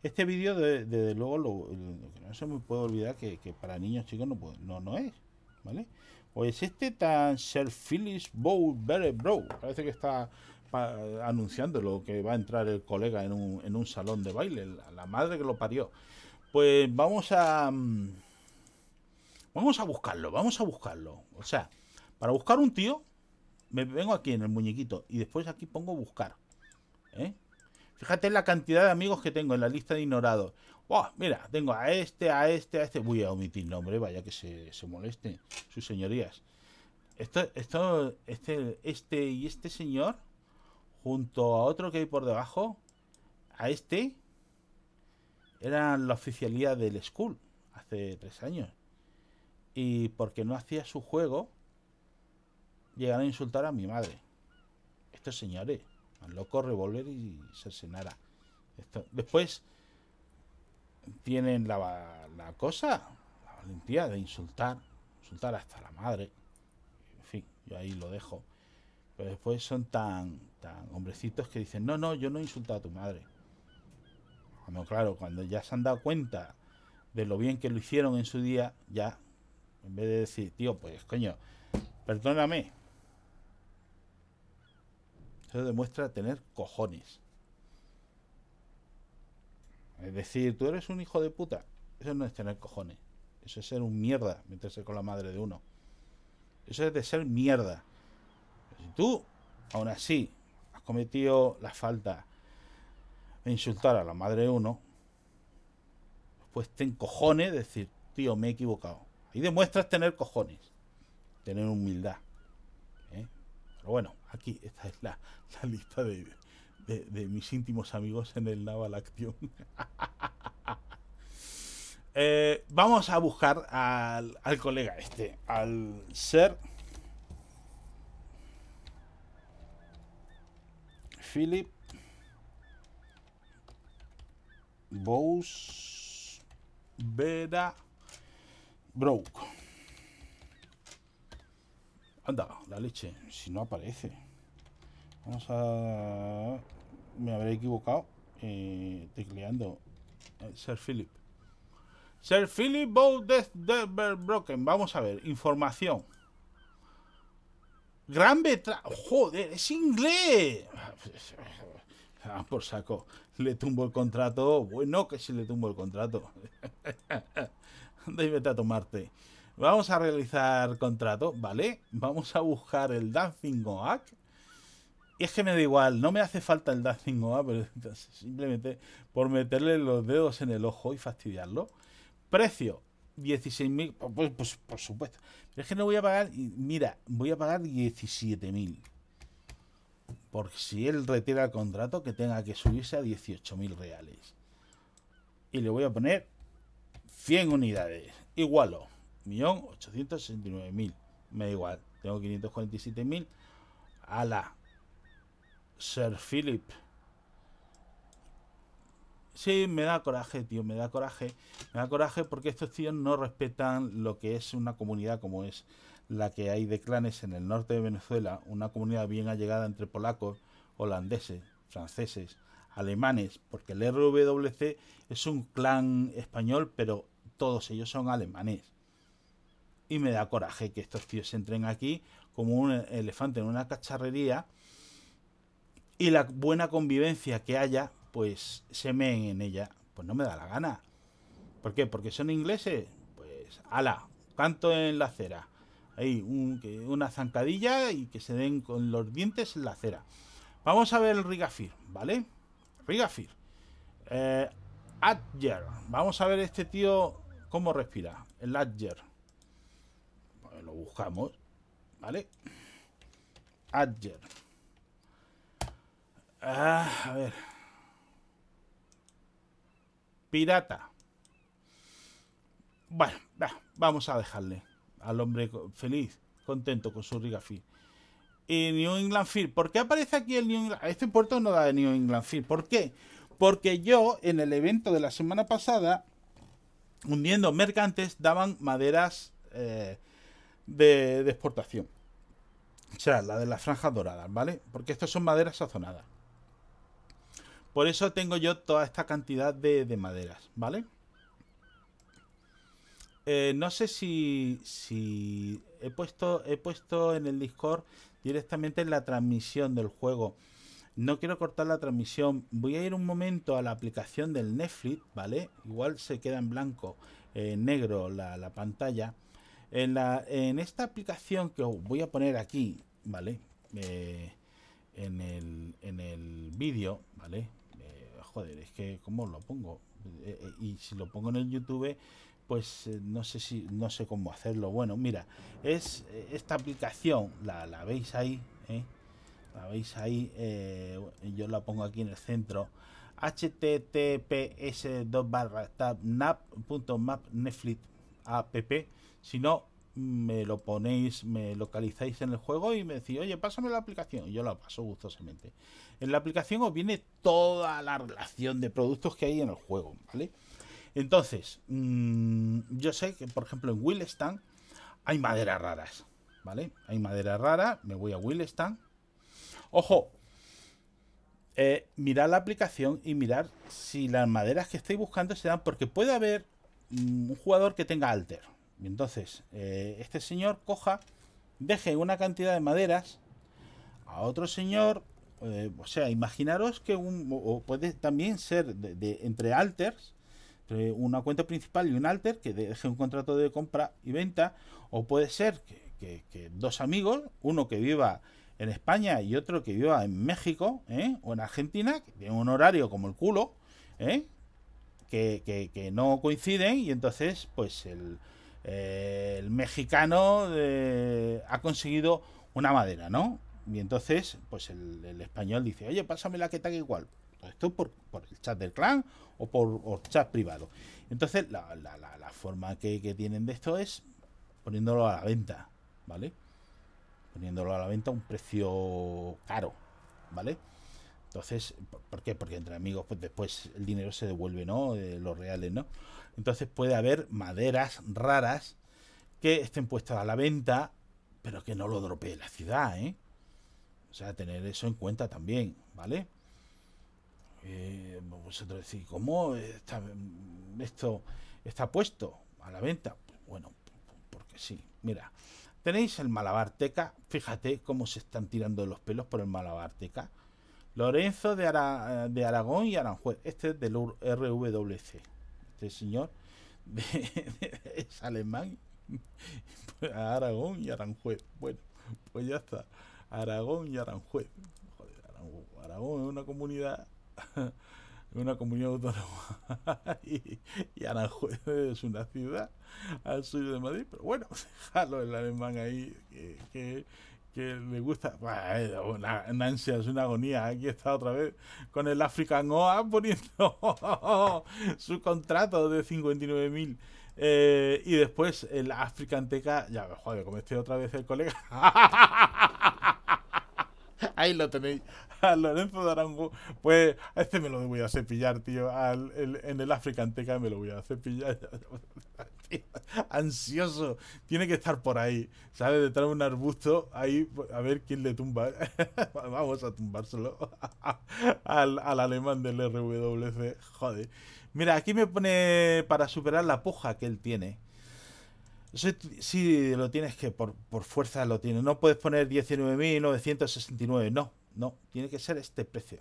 Este vídeo, desde luego, lo, no se me puede olvidar que, para niños chicos no, no, no es. ¿Vale? Pues este tan ser Phyllis Bowl Bro. Parece que está anunciando lo que va a entrar el colega en un, en un salón de baile, la, la, madre que lo parió. Pues vamos a... Mm, vamos a buscarlo, vamos a buscarlo. O sea, para buscar un tío, me vengo aquí en el muñequito y después aquí pongo buscar. ¿eh? Fíjate la cantidad de amigos que tengo en la lista de ignorados. wow mira, tengo a este, a este, a este. Voy a omitir nombre, vaya que se, se moleste, sus señorías. Esto, esto, este, este y este señor junto a otro que hay por debajo, a este, Era la oficialía del School hace tres años. Y porque no hacía su juego, llegaron a insultar a mi madre. Estos señores, al loco revolver y se Esto, después tienen la, la cosa, la valentía de insultar, insultar hasta la madre. En fin, yo ahí lo dejo. Pero después son tan, tan hombrecitos que dicen, no, no, yo no he insultado a tu madre. Cuando, claro, cuando ya se han dado cuenta de lo bien que lo hicieron en su día, ya, en vez de decir, tío, pues coño, perdóname. Eso demuestra tener cojones. Es decir, tú eres un hijo de puta. Eso no es tener cojones. Eso es ser un mierda, meterse con la madre de uno. Eso es de ser mierda si tú, aún así, has cometido la falta de insultar a la madre de uno, pues cojones de decir, tío, me he equivocado. Ahí demuestras tener cojones, tener humildad. ¿eh? Pero bueno, aquí esta es la, lista de, mis íntimos amigos en el Naval Action. Eh, vamos a buscar al colega este, al ser... Philip Bows Vera Broke. Anda, la leche, si no aparece. Vamos a... Me habré equivocado eh, tecleando eh, Sir Philip. Sir Philip Death Broken. Vamos a ver, información. Gran betra! Joder, es inglés. Ah, por saco. Le tumbo el contrato. Bueno, que si le tumbo el contrato. Debe a tomarte. Vamos a realizar contrato, ¿vale? Vamos a buscar el Dancing Oak. Y es que me da igual, no me hace falta el Dancing Oak, simplemente por meterle los dedos en el ojo y fastidiarlo. Precio, 16.000. Pues, pues, pues, por supuesto. es que no voy a pagar. Mira, voy a pagar 17.000. por si él retira el contrato, que tenga que subirse a 18.000 reales. Y le voy a poner 100 unidades. Igualo. 1.869.000. Me da igual. Tengo 547.000. Ala. Sir Philip. Sí, me da coraje, tío, me da coraje. Me da coraje porque estos tíos no respetan lo que es una comunidad como es la que hay de clanes en el norte de Venezuela, una comunidad bien allegada entre polacos, holandeses, franceses, alemanes, porque el RWC es un clan español, pero todos ellos son alemanes. Y me da coraje que estos tíos entren aquí como un elefante en una cacharrería y la buena convivencia que haya pues se meen en ella. Pues no me da la gana. ¿Por qué? Porque son ingleses. Pues ala, canto en la acera. Ahí, una zancadilla y que se den con los dientes en la acera. Vamos a ver el Rigafir, ¿vale? Rigafir. Eh, Adger. Vamos a ver este tío cómo respira. El Adger. Pues, lo buscamos. ¿Vale? Adger. Ah, a ver pirata. Bueno, vamos a dejarle al hombre feliz, contento con su rigafi. Y New England Field. ¿Por qué aparece aquí el New England? Este puerto no da de New England Fir. ¿Por qué? Porque yo en el evento de la semana pasada, hundiendo mercantes, daban maderas eh, de, de exportación. O sea, la de las franjas doradas, ¿vale? Porque estas son maderas sazonadas. Por eso tengo yo toda esta cantidad de, maderas, ¿vale? Eh, no sé si, he, puesto, he puesto en el Discord directamente la transmisión del juego. No quiero cortar la transmisión. Voy a ir un momento a la aplicación del Netflix, ¿vale? Igual se queda en blanco, en eh, negro la, pantalla. En, la, en, esta aplicación que os voy a poner aquí, ¿vale? Eh, en el, en el vídeo, ¿vale? es que cómo lo pongo. Eh, eh, y si lo pongo en el YouTube, pues eh, no sé si no sé cómo hacerlo. Bueno, mira, es esta aplicación, la, la veis ahí, la veis ahí, yo la pongo aquí en el centro https 2 barra app si no me lo ponéis, me localizáis en el juego y me decís, oye, pásame la aplicación. Y yo la paso gustosamente. En la aplicación os viene toda la relación de productos que hay en el juego, ¿vale? Entonces, mm, yo sé que, por ejemplo, en Willstan hay maderas raras, ¿vale? Hay madera rara, me voy a Willstand. Ojo, eh, mirad la aplicación y mirar si las maderas que estáis buscando se dan, porque puede haber mm, un jugador que tenga alter, entonces, eh, este señor coja, deje una cantidad de maderas a otro señor. Eh, o sea, imaginaros que un, o puede también ser de, entre alters, una cuenta principal y un alter que deje un contrato de compra y venta, o puede ser que, dos amigos, uno que viva en España y otro que viva en México ¿eh? o en Argentina, que tienen un horario como el culo, que, no coinciden y entonces pues el, eh, el mexicano eh, ha conseguido una madera, ¿no? Y entonces, pues el, español dice, oye, pásame la que tal igual. Pues esto por, por, el chat del clan o por chat privado. Entonces, la, forma que, tienen de esto es poniéndolo a la venta, ¿vale? Poniéndolo a la venta a un precio caro, ¿vale? Entonces, ¿por, qué? Porque entre amigos, pues después el dinero se devuelve, ¿no? los reales, ¿no? Entonces puede haber maderas raras que estén puestas a la venta, pero que no lo dropee la ciudad, ¿eh? O sea, tener eso en cuenta también, ¿vale? Eh, vosotros decís, ¿cómo mm, esto está puesto a la venta? bueno, porque sí. Mira, tenéis el Malabarteca. Fíjate cómo se están tirando los pelos por el Malabarteca. Lorenzo de, de Aragón y Aranjuez. Este es del RWC este señor de, es alemán Aragón y Aranjuez. Bueno, pues ya está. Aragón y Aranjuez. Joder, Aragón, es una comunidad una comunidad autónoma y, Aranjuez es una ciudad al sur de Madrid, pero bueno, déjalo el alemán ahí, que, que gusta. Bueno, una, ansia, es una agonía. Aquí está otra vez con el African OA poniendo su contrato de 59.000. Eh, y después el African Teca. Ya, joder, como este otra vez el colega. Ahí lo tenéis a Lorenzo Darango, pues a este me lo voy a cepillar, tío. en el África Anteca me lo voy a cepillar. ansioso. Tiene que estar por ahí, ¿sabes? Detrás de un arbusto, ahí, pues, a ver quién le tumba. Vamos a tumbárselo al, alemán del RWC. Joder. Mira, aquí me pone para superar la puja que él tiene. Si sí, lo tienes que, por, por, fuerza lo tienes. No puedes poner 19.969, no. No, tiene que ser este precio.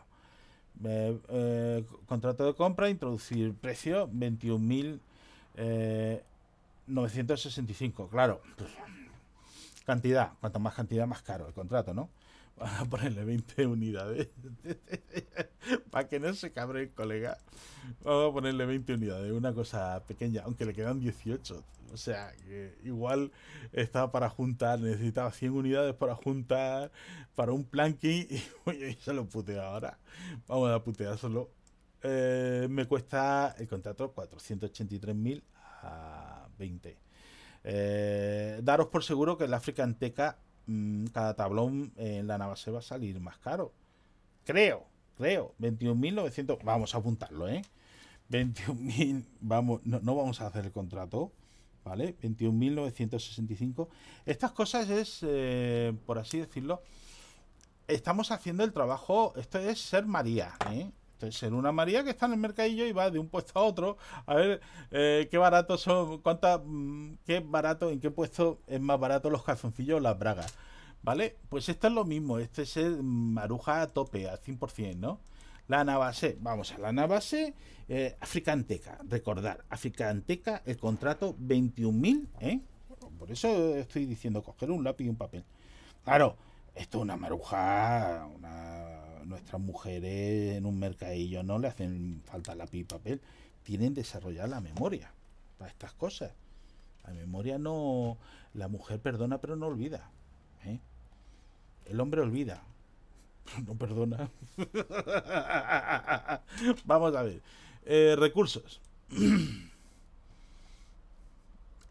Eh, eh, contrato de compra, introducir precio 21.965. Eh, claro, pues, cantidad. cuanto más cantidad, más caro el contrato, ¿no? Vamos a ponerle 20 unidades. Para que no se cabre el colega. Vamos a ponerle 20 unidades. Una cosa pequeña, aunque le quedan 18. O sea, que igual estaba para juntar, necesitaba 100 unidades para juntar, para un planking, y se lo puteo ahora. Vamos a putear solo. Eh, me cuesta el contrato 483.000 a 20. Eh, daros por seguro que en la África Anteca mm, cada tablón en la Se va a salir más caro. Creo, creo. 21.900. Vamos a apuntarlo, ¿eh? 21.000. Vamos, no vamos a hacer el contrato. ¿vale? 21.965. Estas cosas es, eh, por así decirlo, estamos haciendo el trabajo, esto es ser María, ¿eh? ser una María que está en el mercadillo y va de un puesto a otro a ver eh, qué barato son, cuánta, mm, qué barato, en qué puesto es más barato los calzoncillos o las bragas, ¿vale? Pues esto es lo mismo, este es el maruja a tope, al 100%, ¿no? la navase vamos a la navase eh, Africanteca, recordar, Africanteca, el contrato 21.000, ¿eh? por eso estoy diciendo coger un lápiz y un papel. Claro, esto es una maruja, nuestras mujeres en un mercadillo no le hacen falta lápiz y papel, tienen desarrollada la memoria para estas cosas. La memoria no, la mujer perdona pero no olvida. ¿eh? El hombre olvida, no perdona. Vamos a ver. Eh, recursos. El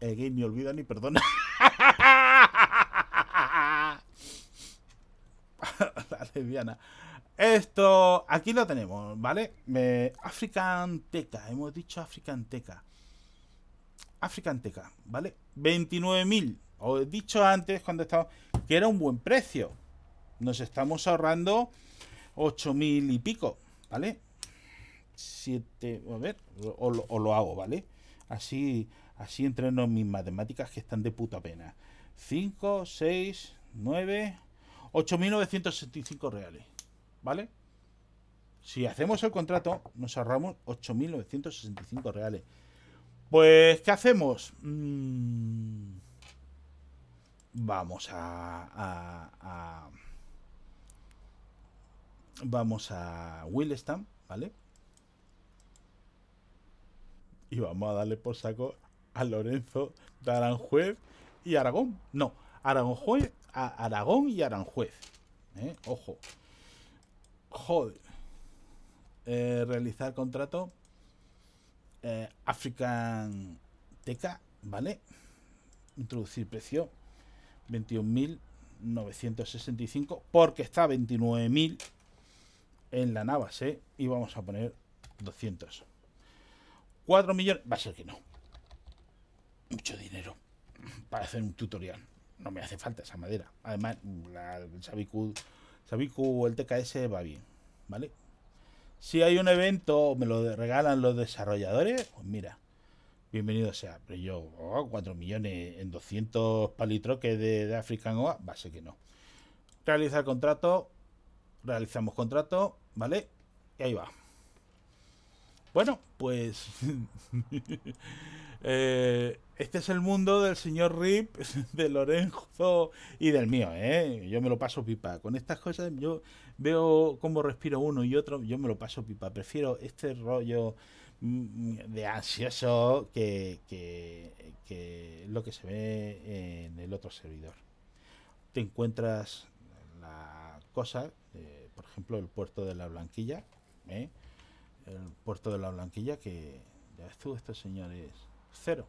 eh, ni olvida ni perdona. La lesbiana. Esto, aquí lo tenemos, ¿vale? African Africanteca, hemos dicho African African Teca, ¿vale? 29.000. Os he dicho antes, cuando estaba, que era un buen precio. Nos estamos ahorrando 8.000 y pico, ¿vale? 7, a ver, o, lo hago, ¿vale? Así, así entreno mis matemáticas que están de puta pena. 5, 6, 9, 8.965 reales, ¿vale? Si hacemos el contrato, nos ahorramos 8.965 reales. Pues, ¿qué hacemos? Mm, vamos a Vamos a Willestam, ¿vale? Y vamos a darle por saco a Lorenzo de Aranjuez y Aragón. No, Aranjuez, a Aragón y Aranjuez. ¿eh? Ojo. Joder. Eh, realizar contrato. Eh, African Teca, ¿vale? Introducir precio. 21.965 porque está 29.000 en la eh, y vamos a poner 200. 4 millones, va a ser que no. Mucho dinero para hacer un tutorial. No me hace falta esa madera. Además, la, el Sabicu, o el TKS va bien, ¿vale? Si hay un evento, me lo regalan los desarrolladores, pues mira, bienvenido sea. Pero yo, 4 millones en 200 palitroques de, de African OA, va a ser que no. Realizar contrato, realizamos contrato, ¿vale? Y ahí va. Bueno, pues... Eh, este es el mundo del señor Rip, de Lorenzo y del mío, ¿eh? Yo me lo paso pipa. Con estas cosas yo veo cómo respiro uno y otro, yo me lo paso pipa. Prefiero este rollo mm, mm, de ansioso que, que lo que se ve en el otro servidor. Te encuentras la cosas, eh, por ejemplo, el puerto de la Blanquilla, ¿eh? el puerto de la Blanquilla que, ya estuvo estos señores, cero,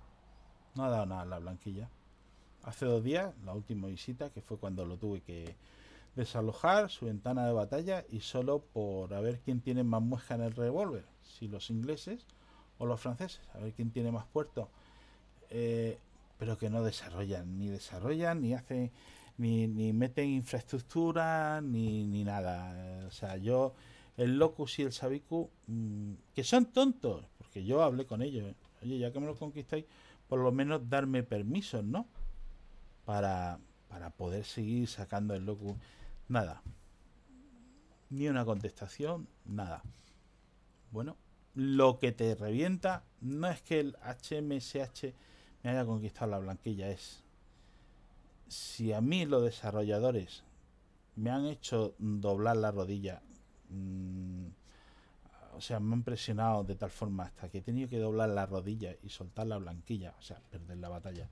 no ha dado nada la Blanquilla. Hace dos días, la última visita, que fue cuando lo tuve que desalojar, su ventana de batalla, y solo por a ver quién tiene más muesca en el revólver, si los ingleses o los franceses, a ver quién tiene más puerto eh, pero que no desarrollan, ni desarrollan, ni hacen ni, ni meten infraestructura, ni, ni nada. O sea, yo, el Locus y el sabiku mm, que son tontos, porque yo hablé con ellos. ¿eh? Oye, ya que me lo conquistáis, por lo menos darme permisos, ¿no? Para, para poder seguir sacando el Locus. Nada. Ni una contestación, nada. Bueno, lo que te revienta no es que el HMSH me haya conquistado la blanquilla, es si a mí los desarrolladores me han hecho doblar la rodilla, mm, o sea, me han presionado de tal forma hasta que he tenido que doblar la rodilla y soltar la blanquilla, o sea, perder la batalla.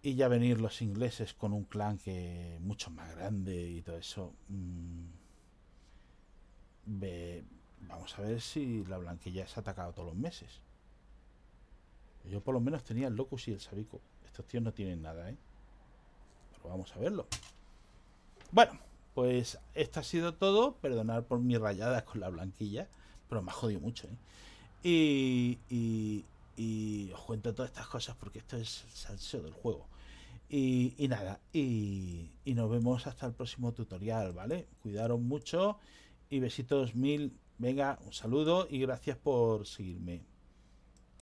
Y ya venir los ingleses con un clan que mucho más grande y todo eso. Mm, vamos a ver si la blanquilla Se ha atacado todos los meses. Yo por lo menos tenía el locus y el sabico. Estos tíos no tienen nada, ¿eh? Pues vamos a verlo. Bueno, pues esto ha sido todo. perdonad por mis rayadas con la blanquilla, pero me ha jodido mucho. ¿eh? Y, os cuento todas estas cosas porque esto es el salseo del juego. Y, y nada, y, nos vemos hasta el próximo tutorial, ¿vale? Cuidaros mucho y besitos mil. Venga, un saludo y gracias por seguirme.